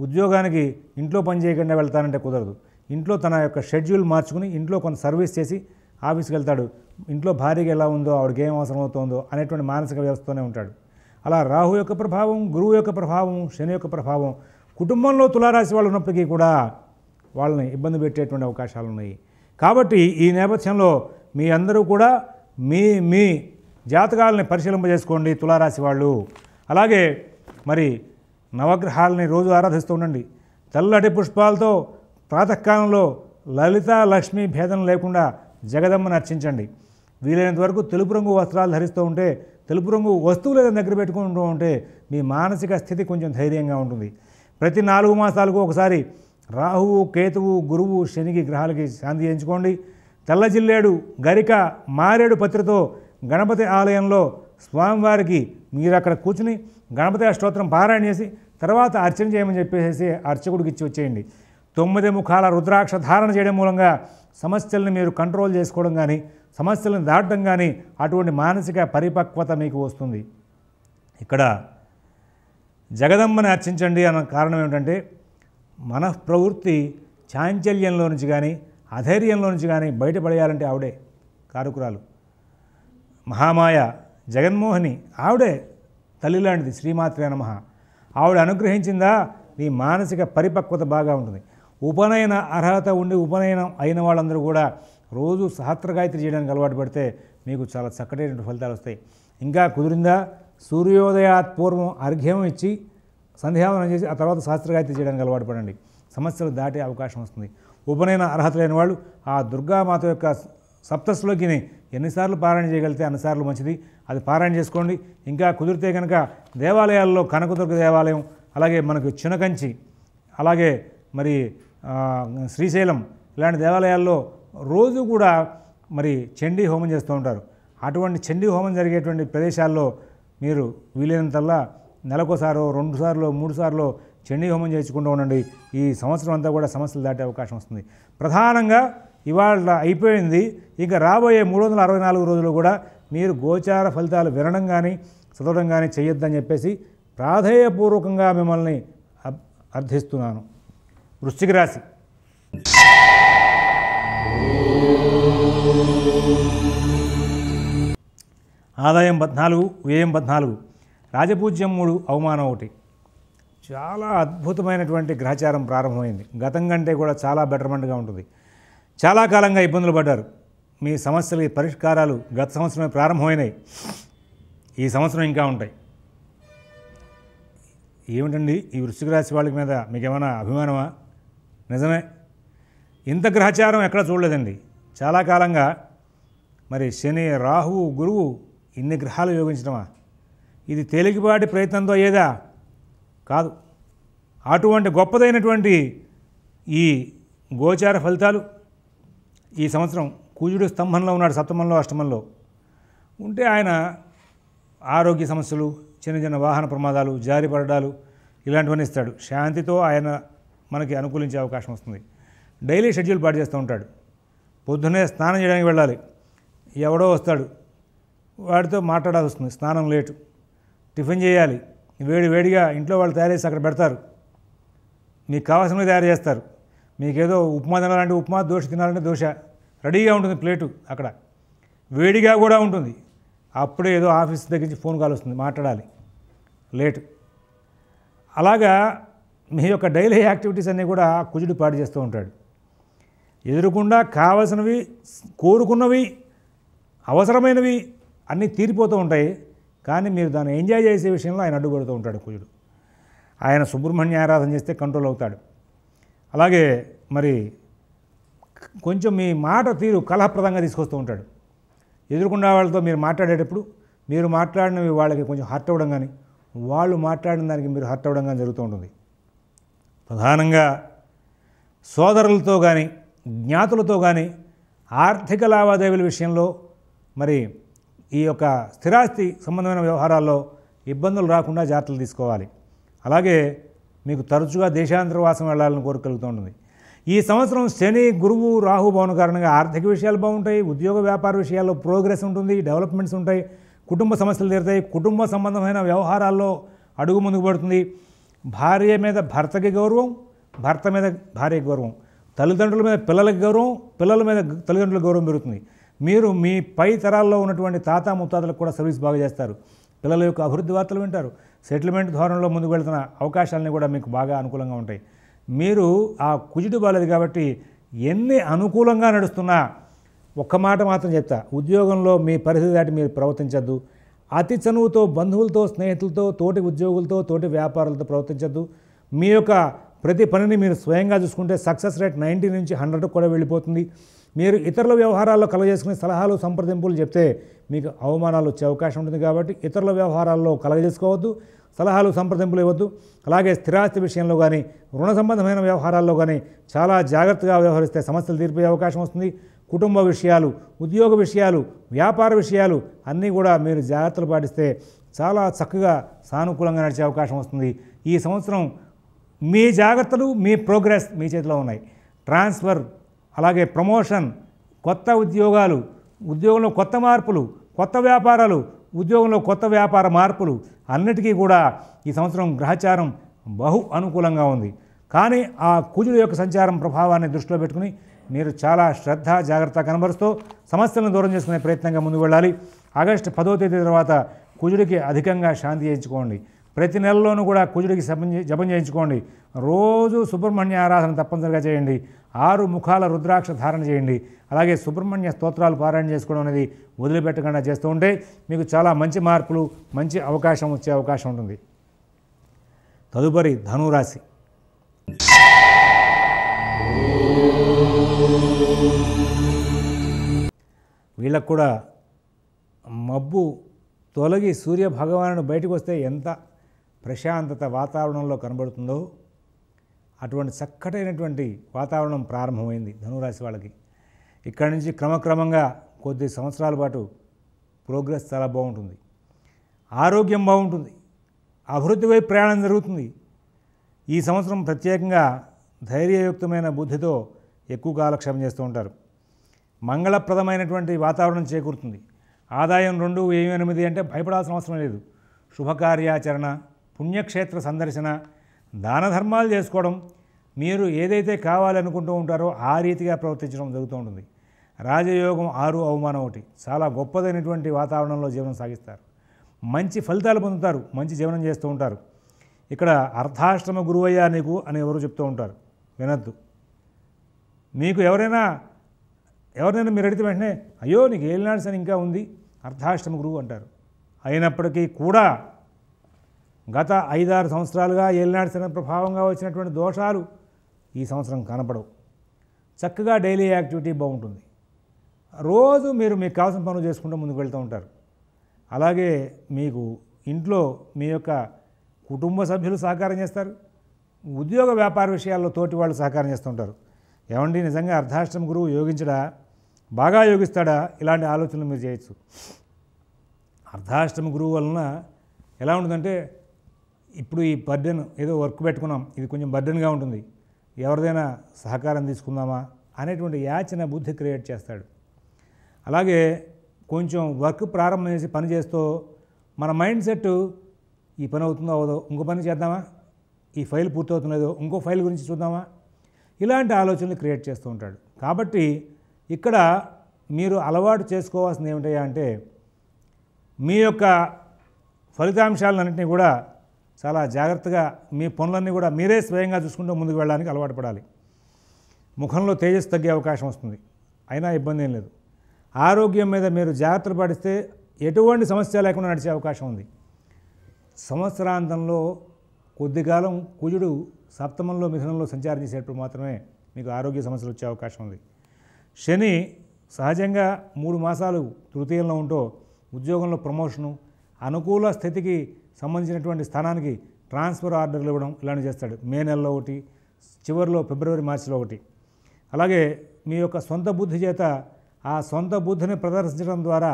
ఉద్యోగానికి ఇంట్లో పని చేయకుండా వెళ్తానంటే కుదరదు ఇంట్లో తన యొక్క షెడ్యూల్ మార్చుకుని ఇంట్లో కొంత సర్వీస్ చేసి ఆఫీస్కి వెళ్తాడు ఇంట్లో భార్యకి ఎలా ఉందో ఆవిడకి ఏం అవసరం అవుతుందో అనేటువంటి మానసిక వ్యవస్థతోనే ఉంటాడు అలా రాహు యొక్క ప్రభావం గురువు యొక్క ప్రభావం శని యొక్క ప్రభావం కుటుంబంలో తులారాశి వాళ్ళు ఉన్నప్పటికీ కూడా వాళ్ళని ఇబ్బంది పెట్టేటువంటి అవకాశాలు ఉన్నాయి కాబట్టి ఈ నేపథ్యంలో మీ అందరూ కూడా మీ మీ జాతకాలని పరిశీలింపజేసుకోండి తులారాశి వాళ్ళు అలాగే మరి నవగ్రహాలని రోజు ఆరాధిస్తూ ఉండండి తెల్లటి పుష్పాలతో ప్రాతకాలంలో లలిత లక్ష్మి భేదం లేకుండా జగదమ్మను అర్చించండి వీలైనంత వరకు తెలుపు రంగు వస్త్రాలు ధరిస్తూ ఉంటే తెలుపు రంగు వస్తువులు ఏదైనా దగ్గర పెట్టుకుంటూ ఉంటే మీ మానసిక స్థితి కొంచెం ధైర్యంగా ఉంటుంది ప్రతి నాలుగు మాసాలకు ఒకసారి రాహువు కేతువు గురువు శనికి గ్రహాలకి శాంతి చేయించుకోండి తెల్ల జిల్లేడు గరిక మారేడు పత్రితో గణపతి ఆలయంలో స్వామివారికి మీరు అక్కడ కూర్చుని గణపతి అష్టోత్తరం పారాయణ చేసి తర్వాత అర్చన చేయమని చెప్పేసి అర్చకుడికి ఇచ్చి వచ్చేయండి తొమ్మిది ముఖాల రుద్రాక్ష ధారణ చేయడం మూలంగా సమస్యల్ని మీరు కంట్రోల్ చేసుకోవడం కానీ సమస్యలను దాటడం కానీ అటువంటి మానసిక పరిపక్వత మీకు వస్తుంది ఇక్కడ జగదమ్మని అర్చించండి అన్న కారణం ఏమిటంటే మనఃప్రవృత్తి చాంచల్యంలో నుంచి కానీ అధైర్యంలో నుంచి కానీ బయటపడేయాలంటే ఆవిడే కారుకురాలు మహామాయ జగన్మోహిని ఆవిడే తల్లి లాంటిది శ్రీమాత్రే నమ ఆవిడ అనుగ్రహించిందా నీ మానసిక పరిపక్వత బాగా ఉంటుంది ఉపనయన అర్హత ఉండి ఉపనయనం అయిన వాళ్ళందరూ కూడా రోజు సహస్ర గాయత్రి చేయడానికి అలవాటు పడితే మీకు చాలా చక్కటైనటువంటి ఫలితాలు వస్తాయి ఇంకా కుదిరిందా సూర్యోదయాత్ పూర్వం అర్ఘ్యం ఇచ్చి సంధ్యావనం చేసి ఆ తర్వాత సహస్ర గాయత్రి చేయడానికి అలవాటు పడండి సమస్యలు దాటే అవకాశం వస్తుంది ఉపనయన అర్హత లేని వాళ్ళు ఆ దుర్గామాత యొక్క సప్తశ్లోకిని ఎన్నిసార్లు పారాయణ చేయగలిగితే అన్నిసార్లు మంచిది అది పారాయణ చేసుకోండి ఇంకా కుదిరితే కనుక దేవాలయాల్లో కనకదుర్గ దేవాలయం అలాగే మనకు చినకంచి అలాగే మరి శ్రీశైలం ఇలాంటి దేవాలయాల్లో రోజు కూడా మరి చండీ హోమం చేస్తూ ఉంటారు అటువంటి చండీ హోమం జరిగేటువంటి ప్రదేశాల్లో మీరు వీలైనంతల్లా నెలకోసారో రెండు సార్లు మూడు సార్లు చండీ హోమం చేయించుకుంటూ ఉండండి ఈ సంవత్సరం అంతా కూడా సమస్యలు దాటే అవకాశం వస్తుంది ప్రధానంగా ఇవాళ అయిపోయింది ఇక రాబోయే మూడు వందల అరవై నాలుగు రోజులు కూడా మీరు గోచార ఫలితాలు వినడం కానీ చదవడం కానీ చేయొద్దని చెప్పేసి ప్రాధేయపూర్వకంగా మిమ్మల్ని అర్థిస్తున్నాను వృశ్చిక రాశి ఆదాయం పద్నాలుగు వ్యయం పద్నాలుగు రాజపూజ్యం మూడు అవమానం ఒకటి చాలా అద్భుతమైనటువంటి గ్రహచారం ప్రారంభమైంది గతం కంటే కూడా చాలా బెటర్మెంట్గా ఉంటుంది చాలా కాలంగా ఇబ్బందులు పడ్డారు మీ సమస్యల పరిష్కారాలు గత సంవత్సరమే ప్రారంభమైనాయి ఈ సంవత్సరం ఇంకా ఉంటాయి ఏమిటండి ఈ వృశ్చిక రాశి వాళ్ళ మీద మీకేమైనా అభిమానమా నిజమే ఇంత గ్రహచారం ఎక్కడ చూడలేదండి చాలా కాలంగా మరి శని రాహువు గురువు ఇన్ని గ్రహాలు యోగించడమా ఇది తేలికపాటి ప్రయత్నంతో అయ్యేదా కాదు అటువంటి గొప్పదైనటువంటి ఈ గోచార ఫలితాలు ఈ సంవత్సరం కూజుడు స్తంభంలో ఉన్నాడు సప్తమంలో అష్టమంలో ఉంటే ఆయన ఆరోగ్య సమస్యలు చిన్న చిన్న వాహన ప్రమాదాలు పడడాలు ఇలాంటివన్నీ ఇస్తాడు శాంతితో ఆయన మనకి అనుకూలించే అవకాశం వస్తుంది డైలీ షెడ్యూల్ పాటు చేస్తూ ఉంటాడు పొద్దున్నే స్నానం చేయడానికి వెళ్ళాలి ఎవడో వస్తాడు వాడితో మాట్లాడాల్సి వస్తుంది స్నానం లేటు టిఫిన్ చేయాలి వేడి వేడిగా ఇంట్లో వాళ్ళు తయారు చేసి అక్కడ పెడతారు మీకు కావాల్సినవి తయారు చేస్తారు మీకేదో ఉప్మా తినాలంటే ఉప్మా దోశ తినాలంటే దోశ రెడీగా ఉంటుంది ప్లేటు అక్కడ వేడిగా కూడా ఉంటుంది అప్పుడే ఏదో ఆఫీస్ దగ్గర నుంచి ఫోన్ కాల్ వస్తుంది మాట్లాడాలి లేట్ అలాగా మీ యొక్క డైలీ యాక్టివిటీస్ అన్నీ కూడా కుజుడు పాటు చేస్తూ ఉంటాడు ఎదురుకుండా కావలసినవి కోరుకున్నవి అవసరమైనవి అన్నీ తీరిపోతూ ఉంటాయి కానీ మీరు దాన్ని ఎంజాయ్ చేసే విషయంలో ఆయన అడ్డుపడుతూ ఉంటాడు కుజుడు ఆయన సుబ్రహ్మణ్య ఆరాధన చేస్తే కంట్రోల్ అవుతాడు అలాగే మరి కొంచెం మీ మాట తీరు కలహప్రదంగా తీసుకొస్తూ ఉంటాడు ఎదుర్కొన్న వాళ్ళతో మీరు మాట్లాడేటప్పుడు మీరు మాట్లాడినవి వాళ్ళకి కొంచెం హర్ట్ అవ్వడం కానీ వాళ్ళు మాట్లాడిన దానికి మీరు హర్ట్ అవ్వడం కానీ జరుగుతూ ఉంటుంది ప్రధానంగా సోదరులతో కానీ జ్ఞాతులతో కానీ ఆర్థిక లావాదేవీల విషయంలో మరి ఈ యొక్క స్థిరాస్తి సంబంధమైన వ్యవహారాల్లో ఇబ్బందులు రాకుండా జాగ్రత్తలు తీసుకోవాలి అలాగే మీకు తరచుగా దేశాంతరవాసం వెళ్ళాలని కోరికలుగుతూ ఉంటుంది ఈ సంవత్సరం శని గురువు రాహు భవన కారణంగా ఆర్థిక విషయాలు బాగుంటాయి ఉద్యోగ వ్యాపార విషయాల్లో ప్రోగ్రెస్ ఉంటుంది డెవలప్మెంట్స్ ఉంటాయి కుటుంబ సమస్యలు తీరుతాయి కుటుంబ సంబంధమైన వ్యవహారాల్లో అడుగు ముందుకు పడుతుంది భార్య మీద భర్తకి గౌరవం భర్త మీద భార్య గౌరవం తల్లిదండ్రుల మీద పిల్లలకి గౌరవం పిల్లల మీద తల్లిదండ్రుల గౌరవం పెరుగుతుంది మీరు మీ పై తరాల్లో ఉన్నటువంటి తాత ముత్తాతలకు కూడా సర్వీస్ బాగా చేస్తారు పిల్లల యొక్క అభివృద్ధి వార్తలు వింటారు సెటిల్మెంట్ ధోరణిలో ముందుకు వెళ్తున్న అవకాశాలని కూడా మీకు బాగా అనుకూలంగా ఉంటాయి మీరు ఆ కుజుడు బాలేదు కాబట్టి ఎన్ని అనుకూలంగా నడుస్తున్నా ఒక్క మాట మాత్రం చెప్తా ఉద్యోగంలో మీ పరిస్థితి దాటి మీరు ప్రవర్తించద్దు అతి చనువుతో బంధువులతో స్నేహితులతో తోటి ఉద్యోగులతో తోటి వ్యాపారులతో ప్రవర్తించద్దు మీ యొక్క ప్రతి పనిని మీరు స్వయంగా చూసుకుంటే సక్సెస్ రేట్ నైంటీ నుంచి హండ్రెడ్ కూడా వెళ్ళిపోతుంది మీరు ఇతరుల వ్యవహారాల్లో కలగజేసుకునే సలహాలు సంప్రదింపులు చెప్తే మీకు అవమానాలు వచ్చే అవకాశం ఉంటుంది కాబట్టి ఇతరుల వ్యవహారాల్లో కలగజేసుకోవద్దు సలహాలు సంప్రదింపులు ఇవ్వద్దు అలాగే స్థిరాస్తి విషయంలో కానీ రుణ సంబంధమైన వ్యవహారాల్లో కానీ చాలా జాగ్రత్తగా వ్యవహరిస్తే సమస్యలు తీర్పే అవకాశం వస్తుంది కుటుంబ విషయాలు ఉద్యోగ విషయాలు వ్యాపార విషయాలు అన్నీ కూడా మీరు జాగ్రత్తలు పాటిస్తే చాలా చక్కగా సానుకూలంగా నడిచే అవకాశం వస్తుంది ఈ సంవత్సరం మీ జాగ్రత్తలు మీ ప్రోగ్రెస్ మీ చేతిలో ఉన్నాయి ట్రాన్స్ఫర్ అలాగే ప్రమోషన్ కొత్త ఉద్యోగాలు ఉద్యోగంలో కొత్త మార్పులు కొత్త వ్యాపారాలు ఉద్యోగంలో కొత్త వ్యాపార మార్పులు అన్నిటికీ కూడా ఈ సంవత్సరం గ్రహచారం బహు అనుకూలంగా ఉంది కానీ ఆ కుజుల యొక్క సంచారం ప్రభావాన్ని దృష్టిలో పెట్టుకుని మీరు చాలా శ్రద్ధ జాగ్రత్త కనబరుస్తూ సమస్యలను దూరం చేసుకునే ప్రయత్నంగా ముందుకు వెళ్ళాలి ఆగస్టు పదో తేదీ తర్వాత కుజుడికి అధికంగా శాంతి చేయించుకోండి ప్రతి నెలలోనూ కూడా కుజుడికి జపం చేయించుకోండి రోజు సుబ్రహ్మణ్య ఆరాధన తప్పనిసరిగా చేయండి ఆరు ముఖాల రుద్రాక్ష ధారణ చేయండి అలాగే సుబ్రహ్మణ్య స్తోత్రాలు పారాయణ చేసుకోవడం అనేది వదిలిపెట్టకుండా చేస్తూ ఉంటే మీకు చాలా మంచి మార్పులు మంచి అవకాశం వచ్చే అవకాశం ఉంటుంది తదుపరి ధనురాశి వీళ్ళకు కూడా మబ్బు తొలగి సూర్య భగవానుడు బయటకు వస్తే ఎంత ప్రశాంతత వాతావరణంలో కనబడుతుందో అటువంటి చక్కటైనటువంటి వాతావరణం ప్రారంభమైంది ధనురాశి వాళ్ళకి ఇక్కడి నుంచి క్రమక్రమంగా కొద్ది సంవత్సరాల పాటు ప్రోగ్రెస్ చాలా బాగుంటుంది ఆరోగ్యం బాగుంటుంది అభివృద్ధి వైపు ప్రయాణం జరుగుతుంది ఈ సంవత్సరం ప్రత్యేకంగా ధైర్యయుక్తమైన బుద్ధితో ఎక్కువ కాలక్షేపం చేస్తూ ఉంటారు మంగళప్రదమైనటువంటి వాతావరణం చేకూరుతుంది ఆదాయం రెండు ఏమి ఎనిమిది అంటే భయపడాల్సిన అవసరం లేదు శుభకార్యాచరణ పుణ్యక్షేత్ర సందర్శన దాన ధర్మాలు చేసుకోవడం మీరు ఏదైతే కావాలనుకుంటూ ఉంటారో ఆ రీతిగా ప్రవర్తించడం జరుగుతూ ఉంటుంది రాజయోగం ఆరు అవమానం ఒకటి చాలా గొప్పదైనటువంటి వాతావరణంలో జీవనం సాగిస్తారు మంచి ఫలితాలు పొందుతారు మంచి జీవనం చేస్తూ ఉంటారు ఇక్కడ అర్థాశ్రమ గురువయ్యా నీకు అని ఎవరు చెప్తూ ఉంటారు వినద్దు మీకు ఎవరైనా ఎవరినైనా మీరు అడిగితే వెంటనే అయ్యో నీకు ఏలినాడు సని ఇంకా ఉంది అర్థాశ్రమ గురువు అంటారు అయినప్పటికీ కూడా గత ఐదారు సంవత్సరాలుగా ఏలినాడిసిన ప్రభావంగా వచ్చినటువంటి దోషాలు ఈ సంవత్సరం కనపడవు చక్కగా డైలీ యాక్టివిటీ బాగుంటుంది రోజు మీరు మీకు కావాల్సిన పనులు చేసుకుంటూ ముందుకు వెళ్తూ ఉంటారు అలాగే మీకు ఇంట్లో మీ యొక్క కుటుంబ సభ్యులు సహకారం చేస్తారు ఉద్యోగ వ్యాపార విషయాల్లో తోటి వాళ్ళు సహకారం చేస్తుంటారు ఏమండి నిజంగా అర్ధాష్టం గురువు యోగించడా బాగా యోగిస్తాడా ఇలాంటి ఆలోచనలు మీరు చేయొచ్చు అర్ధాష్టమ గురువు వలన ఎలా ఉంటుందంటే ఇప్పుడు ఈ బర్డెన్ ఏదో వర్క్ పెట్టుకున్నాం ఇది కొంచెం బర్డెన్గా ఉంటుంది ఎవరిదైనా సహకారం తీసుకుందామా అనేటువంటి యాచన బుద్ధి క్రియేట్ చేస్తాడు అలాగే కొంచెం వర్క్ ప్రారంభం చేసి పని చేస్తూ మన మైండ్ సెట్ ఈ పని అవుతుందో అవదో ఇంకో పని చేద్దామా ఈ ఫైల్ పూర్తవుతున్నదో ఇంకో ఫైల్ గురించి చూద్దామా ఇలాంటి ఆలోచనలు క్రియేట్ చేస్తూ ఉంటాడు కాబట్టి ఇక్కడ మీరు అలవాటు చేసుకోవాల్సింది ఏమిటయ్యా అంటే మీ యొక్క ఫలితాంశాలన్నింటినీ కూడా చాలా జాగ్రత్తగా మీ పనులన్నీ కూడా మీరే స్వయంగా చూసుకుంటూ ముందుకు వెళ్ళడానికి అలవాటు పడాలి ముఖంలో తేజస్సు తగ్గే అవకాశం వస్తుంది అయినా ఇబ్బంది ఏం లేదు ఆరోగ్యం మీద మీరు జాగ్రత్త పాటిస్తే ఎటువంటి సమస్య లేకుండా నడిచే అవకాశం ఉంది సంవత్సరాంతంలో కొద్దికాలం కుజుడు సప్తమంలో మిథునంలో సంచారం చేసేటప్పుడు మాత్రమే మీకు ఆరోగ్య సమస్యలు వచ్చే అవకాశం ఉంది శని సహజంగా మూడు మాసాలు తృతీయంలో ఉంటూ ఉద్యోగంలో ప్రమోషను అనుకూల స్థితికి సంబంధించినటువంటి స్థానానికి ట్రాన్స్ఫర్ ఆర్డర్లు ఇవ్వడం ఇలాంటివి చేస్తాడు మే నెలలో ఒకటి చివరిలో ఫిబ్రవరి మార్చిలో ఒకటి అలాగే మీ యొక్క సొంత బుద్ధి చేత ఆ సొంత బుద్ధిని ప్రదర్శించడం ద్వారా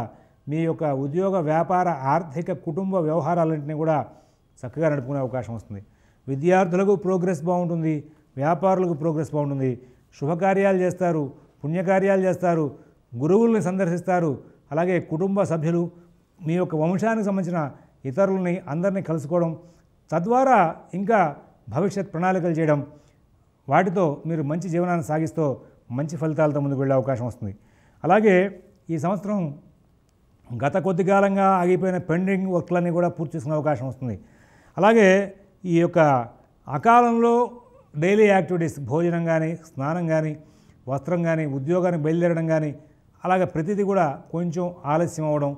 మీ యొక్క ఉద్యోగ వ్యాపార ఆర్థిక కుటుంబ వ్యవహారాలన్నింటినీ కూడా చక్కగా నడుపుకునే అవకాశం వస్తుంది విద్యార్థులకు ప్రోగ్రెస్ బాగుంటుంది వ్యాపారులకు ప్రోగ్రెస్ బాగుంటుంది శుభకార్యాలు చేస్తారు పుణ్యకార్యాలు చేస్తారు గురువుల్ని సందర్శిస్తారు అలాగే కుటుంబ సభ్యులు మీ యొక్క వంశానికి సంబంధించిన ఇతరులని అందరినీ కలుసుకోవడం తద్వారా ఇంకా భవిష్యత్ ప్రణాళికలు చేయడం వాటితో మీరు మంచి జీవనాన్ని సాగిస్తూ మంచి ఫలితాలతో ముందుకు వెళ్ళే అవకాశం వస్తుంది అలాగే ఈ సంవత్సరం గత కొద్ది కాలంగా ఆగిపోయిన పెండింగ్ వర్క్లన్నీ కూడా పూర్తి చేసుకునే అవకాశం వస్తుంది అలాగే ఈ యొక్క అకాలంలో డైలీ యాక్టివిటీస్ భోజనం కానీ స్నానం కానీ వస్త్రం కానీ ఉద్యోగానికి బయలుదేరడం కానీ అలాగే ప్రతిదీ కూడా కొంచెం ఆలస్యం అవ్వడం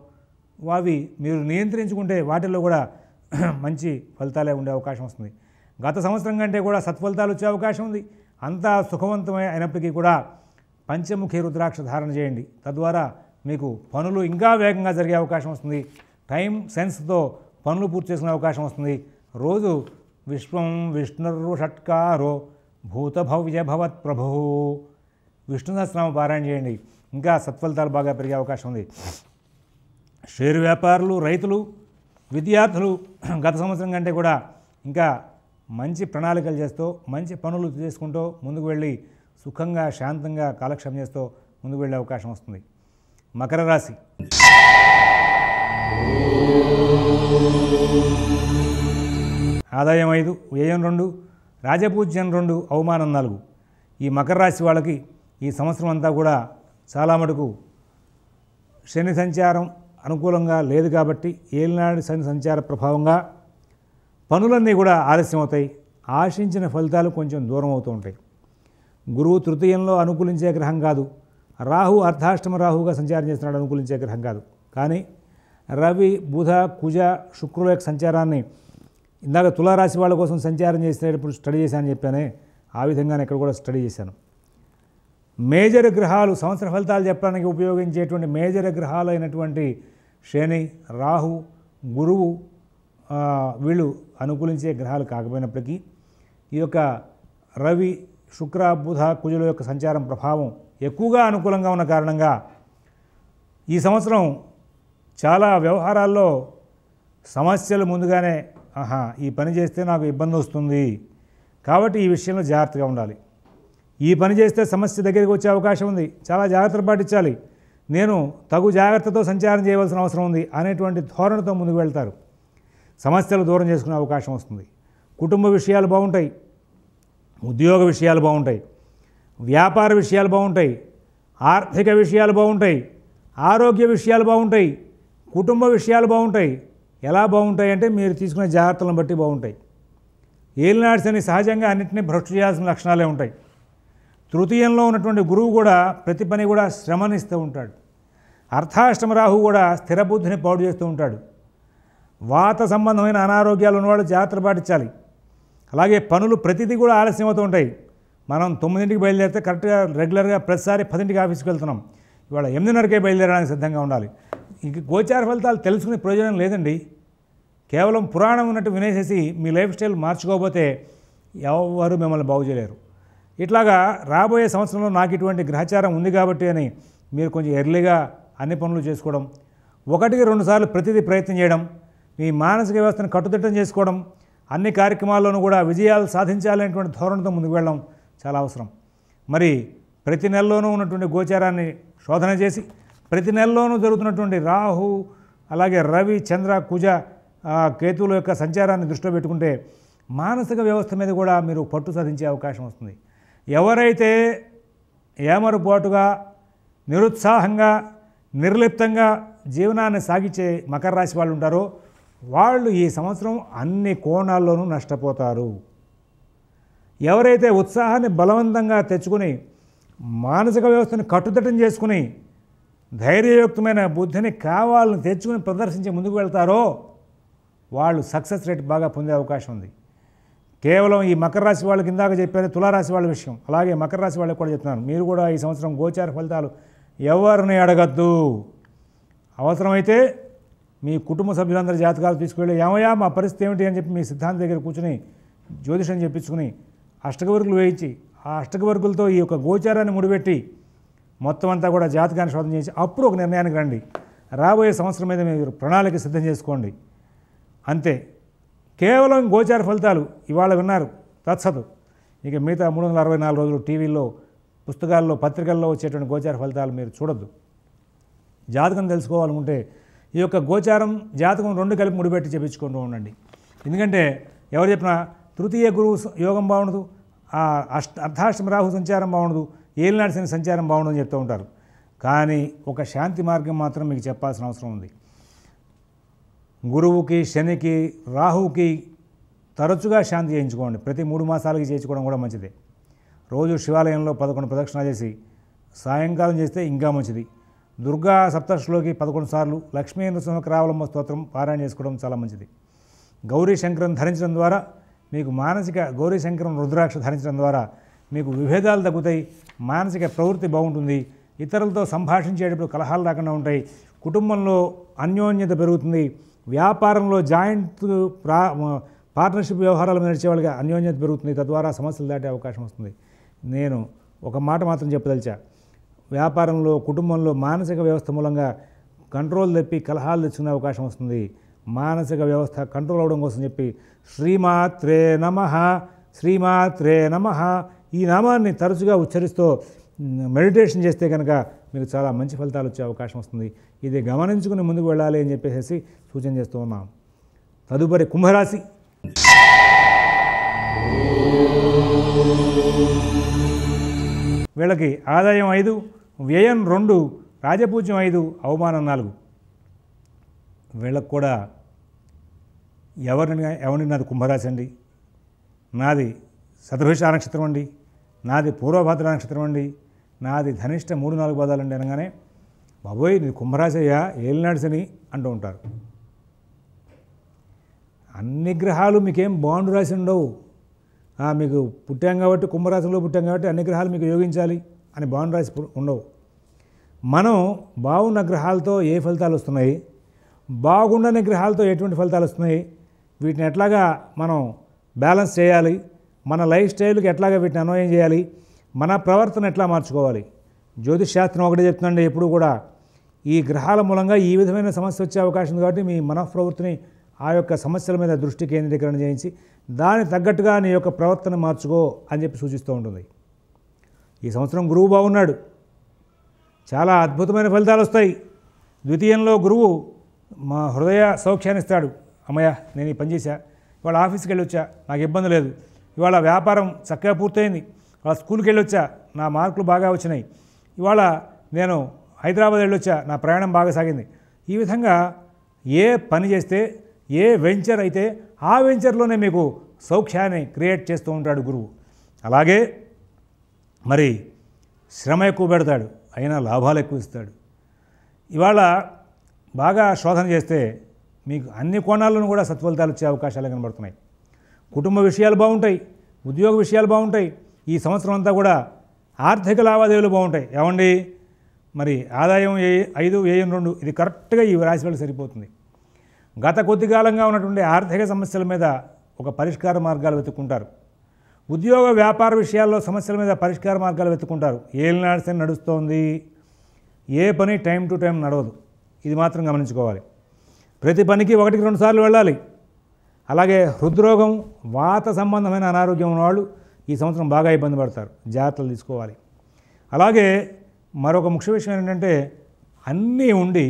అవి మీరు నియంత్రించుకుంటే వాటిల్లో కూడా మంచి ఫలితాలే ఉండే అవకాశం వస్తుంది గత సంవత్సరం కంటే కూడా సత్ఫలితాలు వచ్చే అవకాశం ఉంది అంతా సుఖవంతమై అయినప్పటికీ కూడా పంచముఖి రుద్రాక్ష ధారణ చేయండి తద్వారా మీకు పనులు ఇంకా వేగంగా జరిగే అవకాశం వస్తుంది టైం సెన్స్తో పనులు పూర్తి చేసుకునే అవకాశం వస్తుంది రోజు విశ్వం విష్ణురు షట్కారో భూతభవ్య భవత్ ప్రభు విష్ణు సహస్రామ పారాయణ చేయండి ఇంకా సత్ఫలితాలు బాగా పెరిగే అవకాశం ఉంది షేర్ వ్యాపారులు రైతులు విద్యార్థులు గత సంవత్సరం కంటే కూడా ఇంకా మంచి ప్రణాళికలు చేస్తూ మంచి పనులు చేసుకుంటూ ముందుకు వెళ్ళి సుఖంగా శాంతంగా కాలక్షేపం చేస్తూ ముందుకు వెళ్ళే అవకాశం వస్తుంది మకర రాశి ఆదాయం ఐదు వ్యయం రెండు రాజపూజ్యం రెండు అవమానం నాలుగు ఈ మకర రాశి వాళ్ళకి ఈ సంవత్సరం అంతా కూడా చాలా మటుకు శని సంచారం అనుకూలంగా లేదు కాబట్టి ఏలినాడు శని సంచార ప్రభావంగా పనులన్నీ కూడా ఆలస్యం అవుతాయి ఆశించిన ఫలితాలు కొంచెం దూరం అవుతూ ఉంటాయి గురువు తృతీయంలో అనుకూలించే గ్రహం కాదు రాహు అర్ధాష్టమ రాహుగా సంచారం చేస్తున్నాడు అనుకూలించే గ్రహం కాదు కానీ రవి బుధ కుజ శుక్రుల యొక్క సంచారాన్ని ఇందాక తులారాశి వాళ్ళ కోసం సంచారం చేసేటప్పుడు స్టడీ చేశానని చెప్పానే ఆ విధంగానే ఇక్కడ కూడా స్టడీ చేశాను మేజర్ గ్రహాలు సంవత్సర ఫలితాలు చెప్పడానికి ఉపయోగించేటువంటి మేజర్ గ్రహాలు అయినటువంటి శని రాహు గురువు వీళ్ళు అనుకూలించే గ్రహాలు కాకపోయినప్పటికీ ఈ యొక్క రవి శుక్ర బుధ కుజుల యొక్క సంచారం ప్రభావం ఎక్కువగా అనుకూలంగా ఉన్న కారణంగా ఈ సంవత్సరం చాలా వ్యవహారాల్లో సమస్యలు ముందుగానే ఆహా ఈ పని చేస్తే నాకు ఇబ్బంది వస్తుంది కాబట్టి ఈ విషయంలో జాగ్రత్తగా ఉండాలి ఈ పని చేస్తే సమస్య దగ్గరికి వచ్చే అవకాశం ఉంది చాలా జాగ్రత్తలు పాటించాలి నేను తగు జాగ్రత్తతో సంచారం చేయవలసిన అవసరం ఉంది అనేటువంటి ధోరణితో ముందుకు వెళ్తారు సమస్యలు దూరం చేసుకునే అవకాశం వస్తుంది కుటుంబ విషయాలు బాగుంటాయి ఉద్యోగ విషయాలు బాగుంటాయి వ్యాపార విషయాలు బాగుంటాయి ఆర్థిక విషయాలు బాగుంటాయి ఆరోగ్య విషయాలు బాగుంటాయి కుటుంబ విషయాలు బాగుంటాయి ఎలా బాగుంటాయి అంటే మీరు తీసుకునే జాగ్రత్తలను బట్టి బాగుంటాయి ఏలినాడ్స్ అని సహజంగా అన్నింటినీ భ్రష్టు చేయాల్సిన లక్షణాలే ఉంటాయి తృతీయంలో ఉన్నటువంటి గురువు కూడా ప్రతి పని కూడా శ్రమనిస్తూ ఉంటాడు అర్థాష్టమ రాహు కూడా స్థిరబుద్ధిని పాడు చేస్తూ ఉంటాడు వాత సంబంధమైన అనారోగ్యాలు ఉన్నవాడు జాగ్రత్త పాటించాలి అలాగే పనులు ప్రతిదీ కూడా ఆలస్యం అవుతూ ఉంటాయి మనం తొమ్మిదింటికి బయలుదేరితే కరెక్ట్గా రెగ్యులర్గా ప్రతిసారి పదింటికి ఆఫీస్కి వెళ్తున్నాం ఇవాళ ఎనిమిదిన్నరకే బయలుదేరడానికి సిద్ధంగా ఉండాలి ఇంక గోచార ఫలితాలు తెలుసుకునే ప్రయోజనం లేదండి కేవలం పురాణం ఉన్నట్టు వినేసేసి మీ లైఫ్ స్టైల్ మార్చుకోకపోతే ఎవరు మిమ్మల్ని బాగు చేయలేరు ఇట్లాగా రాబోయే సంవత్సరంలో నాకు ఇటువంటి గ్రహచారం ఉంది కాబట్టి అని మీరు కొంచెం ఎర్లీగా అన్ని పనులు చేసుకోవడం ఒకటికి రెండుసార్లు ప్రతిదీ ప్రయత్నం చేయడం మీ మానసిక వ్యవస్థను కట్టుదిట్టం చేసుకోవడం అన్ని కార్యక్రమాల్లోనూ కూడా విజయాలు సాధించాలనేటువంటి ధోరణితో ముందుకు వెళ్ళడం చాలా అవసరం మరి ప్రతి నెలలోనూ ఉన్నటువంటి గోచారాన్ని శోధన చేసి ప్రతి నెలలోనూ జరుగుతున్నటువంటి రాహు అలాగే రవి చంద్ర కుజ కేతువుల యొక్క సంచారాన్ని దృష్టిలో పెట్టుకుంటే మానసిక వ్యవస్థ మీద కూడా మీరు పట్టు సాధించే అవకాశం వస్తుంది ఎవరైతే ఏమరుపోటుగా నిరుత్సాహంగా నిర్లిప్తంగా జీవనాన్ని సాగించే మకర రాశి వాళ్ళు ఉంటారో వాళ్ళు ఈ సంవత్సరం అన్ని కోణాల్లోనూ నష్టపోతారు ఎవరైతే ఉత్సాహాన్ని బలవంతంగా తెచ్చుకుని మానసిక వ్యవస్థను కట్టుదిట్టం చేసుకుని ధైర్యయుక్తమైన బుద్ధిని కావాలని తెచ్చుకుని ప్రదర్శించి ముందుకు వెళ్తారో వాళ్ళు సక్సెస్ రేట్ బాగా పొందే అవకాశం ఉంది కేవలం ఈ మకర రాశి వాళ్ళకి ఇందాక చెప్పారు తులారాశి వాళ్ళ విషయం అలాగే మకర రాశి వాళ్ళకి కూడా చెప్తున్నాను మీరు కూడా ఈ సంవత్సరం గోచార ఫలితాలు ఎవరిని అడగద్దు అవసరమైతే మీ కుటుంబ సభ్యులందరి జాతకాలు తీసుకువెళ్ళి ఏమయ్యా మా పరిస్థితి ఏమిటి అని చెప్పి మీ సిద్ధాంతం దగ్గర కూర్చుని జ్యోతిషం చెప్పించుకుని అష్టకవర్గులు వేయించి ఆ అష్టకవర్గులతో ఈ యొక్క గోచారాన్ని ముడిపెట్టి మొత్తం అంతా కూడా జాతకాన్ని శోధన చేసి అప్పుడు ఒక నిర్ణయానికి రండి రాబోయే సంవత్సరం మీద మీరు ప్రణాళిక సిద్ధం చేసుకోండి అంతే కేవలం గోచార ఫలితాలు ఇవాళ విన్నారు తత్సదు ఇక మిగతా మూడు వందల అరవై నాలుగు రోజులు టీవీల్లో పుస్తకాల్లో పత్రికల్లో వచ్చేటువంటి గోచార ఫలితాలు మీరు చూడద్దు జాతకం తెలుసుకోవాలనుకుంటే ఈ యొక్క గోచారం జాతకం రెండు కలిపి ముడిపెట్టి చెప్పించుకుంటూ ఉండండి ఎందుకంటే ఎవరు చెప్పినా తృతీయ గురువు యోగం బాగుండదు అష్ట అర్ధాష్టమ రాహు సంచారం బాగుండదు ఏలినాడు శని సంచారం బాగుండదు అని చెప్తూ ఉంటారు కానీ ఒక శాంతి మార్గం మాత్రం మీకు చెప్పాల్సిన అవసరం ఉంది గురువుకి శనికి రాహుకి తరచుగా శాంతి చేయించుకోండి ప్రతి మూడు మాసాలకి చేయించుకోవడం కూడా మంచిది రోజు శివాలయంలో పదకొండు ప్రదక్షిణ చేసి సాయంకాలం చేస్తే ఇంకా మంచిది దుర్గా సప్తర్షిలోకి పదకొండు సార్లు లక్ష్మీ క్రావలంబ స్తోత్రం పారాయణ చేసుకోవడం చాలా మంచిది గౌరీ శంకరం ధరించడం ద్వారా మీకు మానసిక గౌరీ శంకరం రుద్రాక్ష ధరించడం ద్వారా మీకు విభేదాలు తగ్గుతాయి మానసిక ప్రవృత్తి బాగుంటుంది ఇతరులతో సంభాషించేటప్పుడు కలహాలు రాకుండా ఉంటాయి కుటుంబంలో అన్యోన్యత పెరుగుతుంది వ్యాపారంలో జాయింట్ ప్రా పార్ట్నర్షిప్ వ్యవహారాల మీద నడిచేవాళ్ళుగా అన్యోన్యత పెరుగుతుంది తద్వారా సమస్యలు దాటే అవకాశం వస్తుంది నేను ఒక మాట మాత్రం చెప్పదలిచా వ్యాపారంలో కుటుంబంలో మానసిక వ్యవస్థ మూలంగా కంట్రోల్ తప్పి కలహాలు తెచ్చుకునే అవకాశం వస్తుంది మానసిక వ్యవస్థ కంట్రోల్ అవడం కోసం చెప్పి శ్రీమాత్రే నమ శ్రీమాత్రే నమ ఈ నామాన్ని తరచుగా ఉచ్చరిస్తూ మెడిటేషన్ చేస్తే కనుక మీకు చాలా మంచి ఫలితాలు వచ్చే అవకాశం వస్తుంది ఇది గమనించుకుని ముందుకు వెళ్ళాలి అని చెప్పేసి సూచన చేస్తూ ఉన్నాం తదుపరి కుంభరాశి వీళ్ళకి ఆదాయం ఐదు వ్యయం రెండు రాజపూజ్యం ఐదు అవమానం నాలుగు వీళ్ళకు కూడా ఎవరిని ఎవరిని నాది కుంభరాశి అండి నాది శతభిష నక్షత్రం అండి నాది పూర్వభద్ర నక్షత్రం అండి నాది ధనిష్ట మూడు నాలుగు పదాలు ఉండే అనగానే బాబోయ్ నీది కుంభరాశయ్య ఏలినాడుసని అంటూ ఉంటారు అన్ని గ్రహాలు మీకేం బాండ్ రాసి ఉండవు మీకు పుట్టాం కాబట్టి కుంభరాశిలో పుట్టాం కాబట్టి అన్ని గ్రహాలు మీకు యోగించాలి అని బాండ్ రాసి ఉండవు మనం బాగున్న గ్రహాలతో ఏ ఫలితాలు వస్తున్నాయి బాగుండని గ్రహాలతో ఎటువంటి ఫలితాలు వస్తున్నాయి వీటిని ఎట్లాగా మనం బ్యాలెన్స్ చేయాలి మన లైఫ్ స్టైల్కి ఎట్లాగా వీటిని అన్వయం చేయాలి మన ప్రవర్తన ఎట్లా మార్చుకోవాలి జ్యోతిషాస్త్రం ఒకటే చెప్తుందండి ఎప్పుడు కూడా ఈ గ్రహాల మూలంగా ఈ విధమైన సమస్య వచ్చే అవకాశం ఉంది కాబట్టి మీ మనఃప్రవృత్తిని ఆ యొక్క సమస్యల మీద దృష్టి కేంద్రీకరణ చేయించి దానికి తగ్గట్టుగా నీ యొక్క ప్రవర్తన మార్చుకో అని చెప్పి సూచిస్తూ ఉంటుంది ఈ సంవత్సరం గురువు బాగున్నాడు చాలా అద్భుతమైన ఫలితాలు వస్తాయి ద్వితీయంలో గురువు మా హృదయ సౌఖ్యాన్ని ఇస్తాడు అమ్మయ్య నేను ఈ పనిచేశా ఇవాళ ఆఫీస్కి వెళ్ళొచ్చా నాకు ఇబ్బంది లేదు ఇవాళ వ్యాపారం చక్కగా పూర్తయింది ఇవాళ స్కూల్కి వెళ్ళొచ్చా నా మార్కులు బాగా వచ్చినాయి ఇవాళ నేను హైదరాబాద్ వెళ్ళొచ్చా నా ప్రయాణం బాగా సాగింది ఈ విధంగా ఏ పని చేస్తే ఏ వెంచర్ అయితే ఆ వెంచర్లోనే మీకు సౌఖ్యాన్ని క్రియేట్ చేస్తూ ఉంటాడు గురువు అలాగే మరి శ్రమ ఎక్కువ పెడతాడు అయినా లాభాలు ఎక్కువ ఇస్తాడు ఇవాళ బాగా శోధన చేస్తే మీకు అన్ని కోణాల్లోనూ కూడా సత్ఫలితాలు వచ్చే అవకాశాలు కనబడుతున్నాయి కుటుంబ విషయాలు బాగుంటాయి ఉద్యోగ విషయాలు బాగుంటాయి ఈ సంవత్సరం అంతా కూడా ఆర్థిక లావాదేవీలు బాగుంటాయి ఏమండి మరి ఆదాయం ఏ ఐదు వ్యయం రెండు ఇది కరెక్ట్గా ఈ రాశి వాళ్ళకి సరిపోతుంది గత కొద్ది కాలంగా ఉన్నటువంటి ఆర్థిక సమస్యల మీద ఒక పరిష్కార మార్గాలు వెతుక్కుంటారు ఉద్యోగ వ్యాపార విషయాల్లో సమస్యల మీద పరిష్కార మార్గాలు వెతుక్కుంటారు ఏళ్ళు నడిస్తే నడుస్తోంది ఏ పని టైం టు టైం నడవదు ఇది మాత్రం గమనించుకోవాలి ప్రతి పనికి ఒకటికి రెండు సార్లు వెళ్ళాలి అలాగే హృద్రోగం వాత సంబంధమైన అనారోగ్యం ఉన్నవాళ్ళు ఈ సంవత్సరం బాగా ఇబ్బంది పడతారు జాగ్రత్తలు తీసుకోవాలి అలాగే మరొక ముఖ్య విషయం ఏంటంటే అన్నీ ఉండి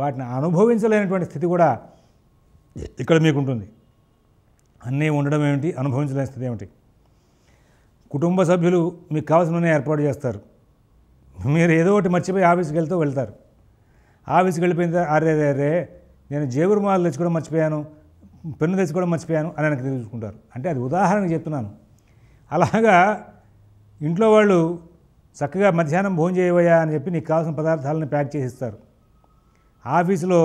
వాటిని అనుభవించలేనటువంటి స్థితి కూడా ఇక్కడ మీకు ఉంటుంది అన్నీ ఉండడం ఏమిటి అనుభవించలేని స్థితి ఏమిటి కుటుంబ సభ్యులు మీకు కావాల్సిన ఏర్పాటు చేస్తారు మీరు ఏదో ఒకటి మర్చిపోయి ఆఫీస్కి వెళ్తూ వెళ్తారు ఆఫీస్కి వెళ్ళిపోయిన అరే అరే అరే నేను జేగురు తెచ్చుకోవడం మర్చిపోయాను పెన్ను తెచ్చుకోవడం మర్చిపోయాను అని వెనక్కి తెలుసుకుంటారు అంటే అది ఉదాహరణకు చెప్తున్నాను అలాగా ఇంట్లో వాళ్ళు చక్కగా మధ్యాహ్నం భోజనం చేయవయ్యా అని చెప్పి నీకు కావాల్సిన పదార్థాలను ప్యాక్ చేసి ఇస్తారు ఆఫీసులో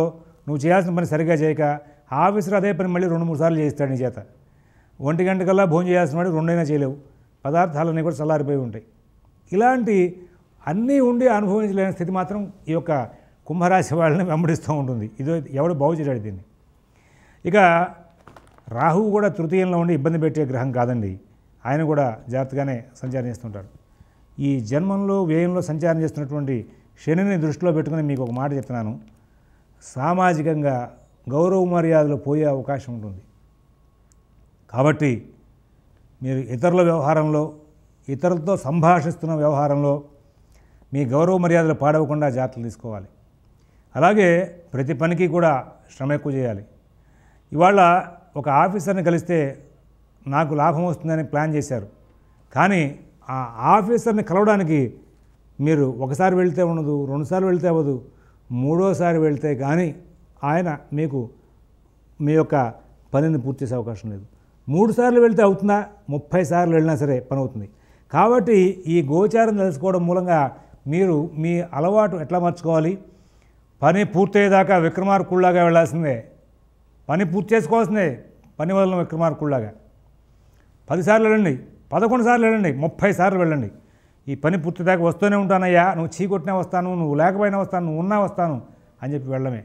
నువ్వు చేయాల్సిన పని సరిగా చేయక ఆఫీసులో అదే పని మళ్ళీ రెండు మూడు సార్లు చేయిస్తాడు నీ చేత ఒంటి గంటకల్లా భోజనం చేయాల్సిన వాడు రెండైనా చేయలేవు పదార్థాలన్నీ కూడా చల్లారిపోయి ఉంటాయి ఇలాంటి అన్నీ ఉండి అనుభవించలేని స్థితి మాత్రం ఈ యొక్క కుంభరాశి వాళ్ళని వెంబడిస్తూ ఉంటుంది ఇది ఎవడు బాగుచేటాడు దీన్ని ఇక రాహువు కూడా తృతీయంలో ఉండి ఇబ్బంది పెట్టే గ్రహం కాదండి ఆయన కూడా జాగ్రత్తగానే సంచారం చేస్తుంటాడు ఈ జన్మంలో వ్యయంలో సంచారం చేస్తున్నటువంటి శనిని దృష్టిలో పెట్టుకుని మీకు ఒక మాట చెప్తున్నాను సామాజికంగా గౌరవ మర్యాదలు పోయే అవకాశం ఉంటుంది కాబట్టి మీరు ఇతరుల వ్యవహారంలో ఇతరులతో సంభాషిస్తున్న వ్యవహారంలో మీ గౌరవ మర్యాదలు పాడవకుండా జాగ్రత్తలు తీసుకోవాలి అలాగే ప్రతి పనికి కూడా శ్రమ ఎక్కువ చేయాలి ఇవాళ ఒక ఆఫీసర్ని కలిస్తే నాకు లాభం వస్తుందని ప్లాన్ చేశారు కానీ ఆ ఆఫీసర్ని కలవడానికి మీరు ఒకసారి వెళితే ఉండదు రెండుసార్లు వెళితే అవ్వదు మూడోసారి వెళితే కానీ ఆయన మీకు మీ యొక్క పనిని పూర్తి చేసే అవకాశం లేదు మూడు సార్లు వెళ్తే అవుతుందా ముప్పై సార్లు వెళ్ళినా సరే పని అవుతుంది కాబట్టి ఈ గోచారం తెలుసుకోవడం మూలంగా మీరు మీ అలవాటు ఎట్లా మార్చుకోవాలి పని పూర్తయ్యేదాకా విక్రమార్కుల్లాగా వెళ్ళాల్సిందే పని పూర్తి చేసుకోవాల్సిందే పని వదలం విక్రమార్కుల్లాగా పదిసార్లు వెళ్ళండి పదకొండు సార్లు వెళ్ళండి ముప్పై సార్లు వెళ్ళండి ఈ పని పూర్తి దాకా వస్తూనే ఉంటానయ్యా నువ్వు చీకొట్టినా వస్తాను నువ్వు లేకపోయినా వస్తాను నువ్వు ఉన్నా వస్తాను అని చెప్పి వెళ్ళమే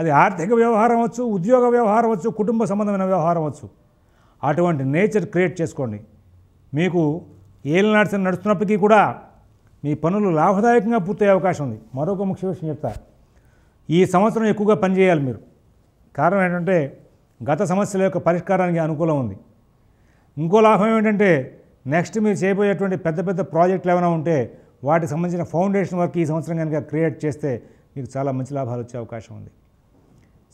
అది ఆర్థిక వ్యవహారం వచ్చు ఉద్యోగ వ్యవహారం వచ్చు కుటుంబ సంబంధమైన వ్యవహారం వచ్చు అటువంటి నేచర్ క్రియేట్ చేసుకోండి మీకు నడిచిన నడుస్తున్నప్పటికీ కూడా మీ పనులు లాభదాయకంగా పూర్తయ్యే అవకాశం ఉంది మరొక ముఖ్య విషయం చెప్తా ఈ సంవత్సరం ఎక్కువగా పనిచేయాలి మీరు కారణం ఏంటంటే గత సమస్యల యొక్క పరిష్కారానికి అనుకూలం ఉంది ఇంకో లాభం ఏమిటంటే నెక్స్ట్ మీరు చేయబోయేటువంటి పెద్ద పెద్ద ప్రాజెక్టులు ఏమైనా ఉంటే వాటికి సంబంధించిన ఫౌండేషన్ వర్క్ ఈ సంవత్సరం కనుక క్రియేట్ చేస్తే మీకు చాలా మంచి లాభాలు వచ్చే అవకాశం ఉంది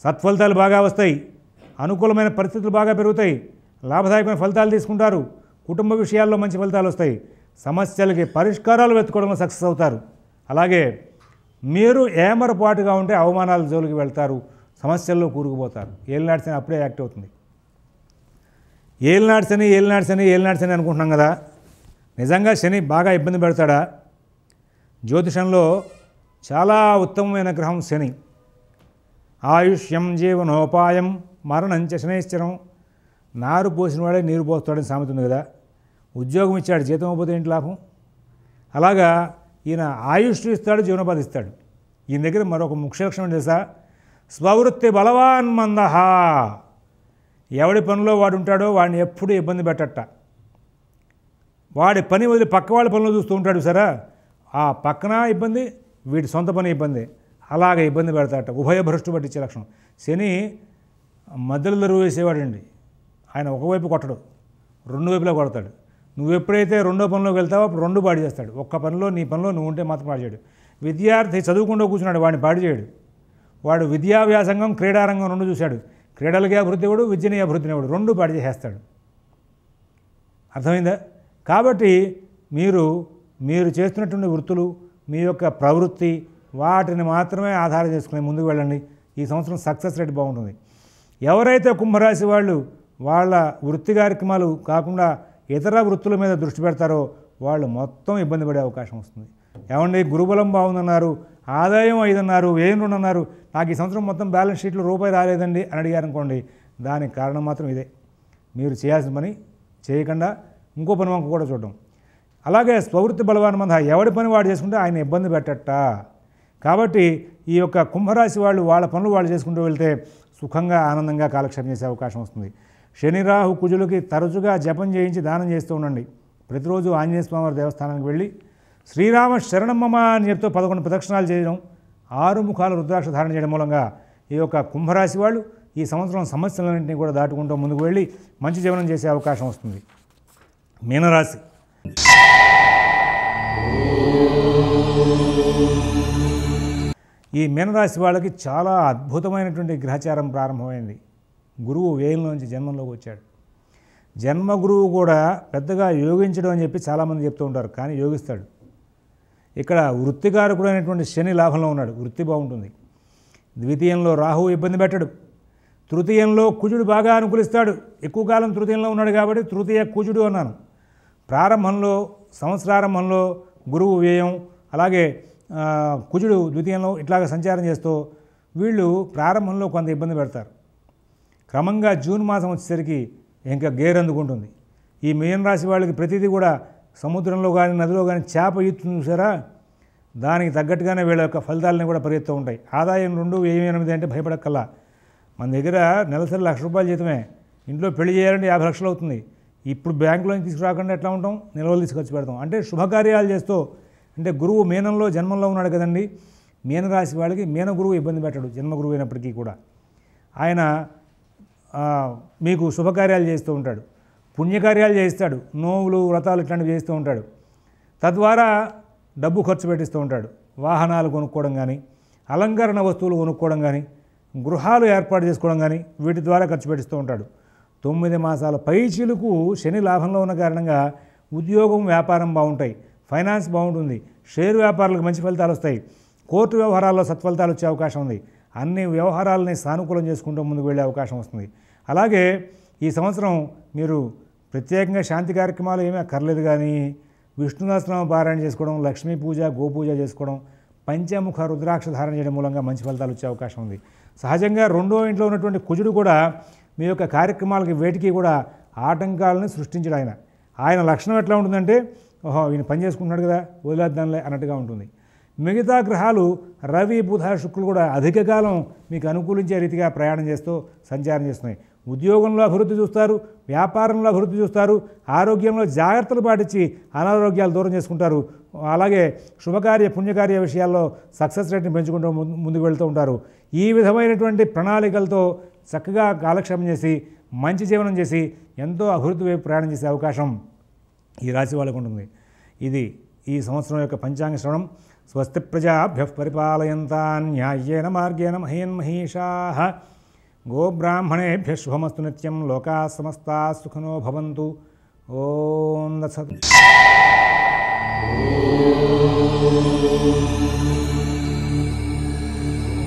సత్ఫలితాలు బాగా వస్తాయి అనుకూలమైన పరిస్థితులు బాగా పెరుగుతాయి లాభదాయకమైన ఫలితాలు తీసుకుంటారు కుటుంబ విషయాల్లో మంచి ఫలితాలు వస్తాయి సమస్యలకి పరిష్కారాలు వెతుకోవడంలో సక్సెస్ అవుతారు అలాగే మీరు ఏమరపాటుగా ఉంటే అవమానాల జోలికి వెళ్తారు సమస్యల్లో కూరుకుపోతారు ఏళ్ళు నాటిసిన అప్పుడే యాక్ట్ అవుతుంది ఏళ్ళ అని ఏలినాడ్స్ అని ఏలినాడ్స్ శని అనుకుంటున్నాం కదా నిజంగా శని బాగా ఇబ్బంది పెడతాడా జ్యోతిషంలో చాలా ఉత్తమమైన గ్రహం శని ఆయుష్యం జీవనోపాయం మరణం శనైశ్చరం నారు పోసిన వాడే నీరు పోస్తాడని సామెత ఉంది కదా ఉద్యోగం ఇచ్చాడు జీతం అయిపోతే ఏంటి లాభం అలాగా ఈయన ఆయుష్ ఇస్తాడు జీవనోపాధి ఇస్తాడు ఈయన దగ్గర మరొక ముఖ్య లక్షణం తెలుసా స్వవృత్తి బలవాన్ మందహ ఎవడి పనిలో వాడు ఉంటాడో వాడిని ఎప్పుడూ ఇబ్బంది పెట్టట వాడి పని వదిలి పక్క వాళ్ళ పనులు చూస్తూ ఉంటాడు సరే ఆ పక్కన ఇబ్బంది వీడి సొంత పని ఇబ్బంది అలాగ ఇబ్బంది ఉభయ భ్రష్టు పట్టించే లక్షణం శని మధ్యలో దరువు వేసేవాడండి ఆయన ఒకవైపు కొట్టడు రెండు వైపులా కొడతాడు నువ్వు ఎప్పుడైతే రెండో పనిలోకి వెళ్తావో అప్పుడు రెండు పాడు చేస్తాడు ఒక్క పనిలో నీ పనిలో నువ్వు ఉంటే మాత్రం పాడు చేయడు విద్యార్థి చదువుకుండా కూర్చున్నాడు వాడిని పాడు చేయడు వాడు విద్యాభ్యాసంగం క్రీడారంగం రెండు చూశాడు క్రీడలకే అభివృద్ధి ఇవ్వడు విద్యని అభివృద్ధి ఇవ్వడు రెండు పాడు చేసేస్తాడు అర్థమైందా కాబట్టి మీరు మీరు చేస్తున్నటువంటి వృత్తులు మీ యొక్క ప్రవృత్తి వాటిని మాత్రమే ఆధారం చేసుకుని ముందుకు వెళ్ళండి ఈ సంవత్సరం సక్సెస్ రేట్ బాగుంటుంది ఎవరైతే కుంభరాశి వాళ్ళు వాళ్ళ వృత్తి కార్యక్రమాలు కాకుండా ఇతర వృత్తుల మీద దృష్టి పెడతారో వాళ్ళు మొత్తం ఇబ్బంది పడే అవకాశం వస్తుంది ఏమండి గురుబలం బాగుందన్నారు ఆదాయం ఐదన్నారు ఏం రెండున్నారు నాకు ఈ సంవత్సరం మొత్తం బ్యాలెన్స్ షీట్లో రూపాయి రాలేదండి అని అడిగారు అనుకోండి దానికి కారణం మాత్రం ఇదే మీరు చేయాల్సిన పని చేయకుండా ఇంకో పని వంక కూడా చూడడం అలాగే స్వవృత్తి బలవాన్ మంది ఎవడి పని వాడు చేసుకుంటే ఆయన ఇబ్బంది పెట్టట కాబట్టి ఈ యొక్క కుంభరాశి వాళ్ళు వాళ్ళ పనులు వాళ్ళు చేసుకుంటూ వెళ్తే సుఖంగా ఆనందంగా కాలక్షేపం చేసే అవకాశం వస్తుంది శని రాహు కుజులకి తరచుగా జపం చేయించి దానం చేస్తూ ఉండండి ప్రతిరోజు ఆంజనేయ స్వామివారి దేవస్థానానికి వెళ్ళి శ్రీరామ శరణమ్మ అని చెప్తూ పదకొండు ప్రదక్షిణాలు చేయడం ఆరు ముఖాలు రుద్రాక్ష ధారణ చేయడం మూలంగా ఈ యొక్క కుంభరాశి వాళ్ళు ఈ సంవత్సరం సమస్యలన్నింటినీ కూడా దాటుకుంటూ ముందుకు వెళ్ళి మంచి జీవనం చేసే అవకాశం వస్తుంది మీనరాశి ఈ మీనరాశి వాళ్ళకి చాలా అద్భుతమైనటువంటి గ్రహచారం ప్రారంభమైంది గురువు వేయంలోంచి జన్మంలోకి వచ్చాడు జన్మ గురువు కూడా పెద్దగా యోగించడం అని చెప్పి చాలామంది చెప్తూ ఉంటారు కానీ యోగిస్తాడు ఇక్కడ అనేటువంటి శని లాభంలో ఉన్నాడు వృత్తి బాగుంటుంది ద్వితీయంలో రాహువు ఇబ్బంది పెట్టడు తృతీయంలో కుజుడు బాగా అనుకూలిస్తాడు ఎక్కువ కాలం తృతీయంలో ఉన్నాడు కాబట్టి తృతీయ కుజుడు అన్నాను ప్రారంభంలో సంవత్సరారంభంలో గురువు వ్యయం అలాగే కుజుడు ద్వితీయంలో ఇట్లాగ సంచారం చేస్తూ వీళ్ళు ప్రారంభంలో కొంత ఇబ్బంది పెడతారు క్రమంగా జూన్ మాసం వచ్చేసరికి ఇంకా గేర్ అందుకుంటుంది ఈ మీన రాశి వాళ్ళకి ప్రతిదీ కూడా సముద్రంలో కానీ నదిలో కానీ చేప ఎత్తుంది చూసారా దానికి తగ్గట్టుగానే వీళ్ళ యొక్క ఫలితాలని కూడా పరిగెత్తూ ఉంటాయి ఆదాయం రెండు ఏమి ఎనిమిది అంటే భయపడక్కల్లా మన దగ్గర నెలసరి లక్ష రూపాయలు జీతమే ఇంట్లో పెళ్లి చేయాలంటే యాభై లక్షలు అవుతుంది ఇప్పుడు బ్యాంకులోంచి తీసుకురాకుండా ఎట్లా ఉంటాం నిల్వలు తీసుకొచ్చి పెడతాం అంటే శుభకార్యాలు చేస్తూ అంటే గురువు మీనంలో జన్మంలో ఉన్నాడు కదండి మీనరాశి వాళ్ళకి మీన గురువు ఇబ్బంది పెట్టడు గురువు అయినప్పటికీ కూడా ఆయన మీకు శుభకార్యాలు చేస్తూ ఉంటాడు పుణ్యకార్యాలు చేయిస్తాడు నోవులు వ్రతాలు ఇట్లాంటివి చేస్తూ ఉంటాడు తద్వారా డబ్బు ఖర్చు పెట్టిస్తూ ఉంటాడు వాహనాలు కొనుక్కోవడం కానీ అలంకరణ వస్తువులు కొనుక్కోవడం కానీ గృహాలు ఏర్పాటు చేసుకోవడం కానీ వీటి ద్వారా ఖర్చు పెట్టిస్తూ ఉంటాడు తొమ్మిది మాసాల పైచీలకు శని లాభంలో ఉన్న కారణంగా ఉద్యోగం వ్యాపారం బాగుంటాయి ఫైనాన్స్ బాగుంటుంది షేర్ వ్యాపారులకు మంచి ఫలితాలు వస్తాయి కోర్టు వ్యవహారాల్లో సత్ఫలితాలు వచ్చే అవకాశం ఉంది అన్ని వ్యవహారాలని సానుకూలం చేసుకుంటూ ముందుకు వెళ్ళే అవకాశం వస్తుంది అలాగే ఈ సంవత్సరం మీరు ప్రత్యేకంగా శాంతి కార్యక్రమాలు ఏమీ అక్కర్లేదు కానీ విష్ణునాథనామ పారాయణ చేసుకోవడం లక్ష్మీ పూజ గోపూజ చేసుకోవడం పంచముఖ రుద్రాక్ష ధారణ చేయడం మూలంగా మంచి ఫలితాలు వచ్చే అవకాశం ఉంది సహజంగా రెండో ఇంట్లో ఉన్నటువంటి కుజుడు కూడా మీ యొక్క కార్యక్రమాలకి వేటికి కూడా ఆటంకాలను సృష్టించడు ఆయన ఆయన లక్షణం ఎట్లా ఉంటుందంటే ఓహో ఈయన పని చేసుకుంటున్నాడు కదా వదిలేద్దాంలే అన్నట్టుగా ఉంటుంది మిగతా గ్రహాలు రవి బుధ శుక్రులు కూడా అధిక కాలం మీకు అనుకూలించే రీతిగా ప్రయాణం చేస్తూ సంచారం చేస్తున్నాయి ఉద్యోగంలో అభివృద్ధి చూస్తారు వ్యాపారంలో అభివృద్ధి చూస్తారు ఆరోగ్యంలో జాగ్రత్తలు పాటించి అనారోగ్యాలు దూరం చేసుకుంటారు అలాగే శుభకార్య పుణ్యకార్య విషయాల్లో సక్సెస్ రేట్ని పెంచుకుంటూ ముందుకు వెళ్తూ ఉంటారు ఈ విధమైనటువంటి ప్రణాళికలతో చక్కగా కాలక్షేపం చేసి మంచి జీవనం చేసి ఎంతో అభివృద్ధి వైపు ప్రయాణం చేసే అవకాశం ఈ రాశి వాళ్ళకు ఉంటుంది ఇది ఈ సంవత్సరం యొక్క పంచాంగ శ్రవణం స్వస్తి ప్రజాభ్య పరిపాలయంతా న్యాయేన మార్గేణ మహేన్మహేషా गोब्राह्मणेभ्य शुभमस्तु नित्यं लोकाः समस्ताः सुखिनो भवन्तु ॐ दशतु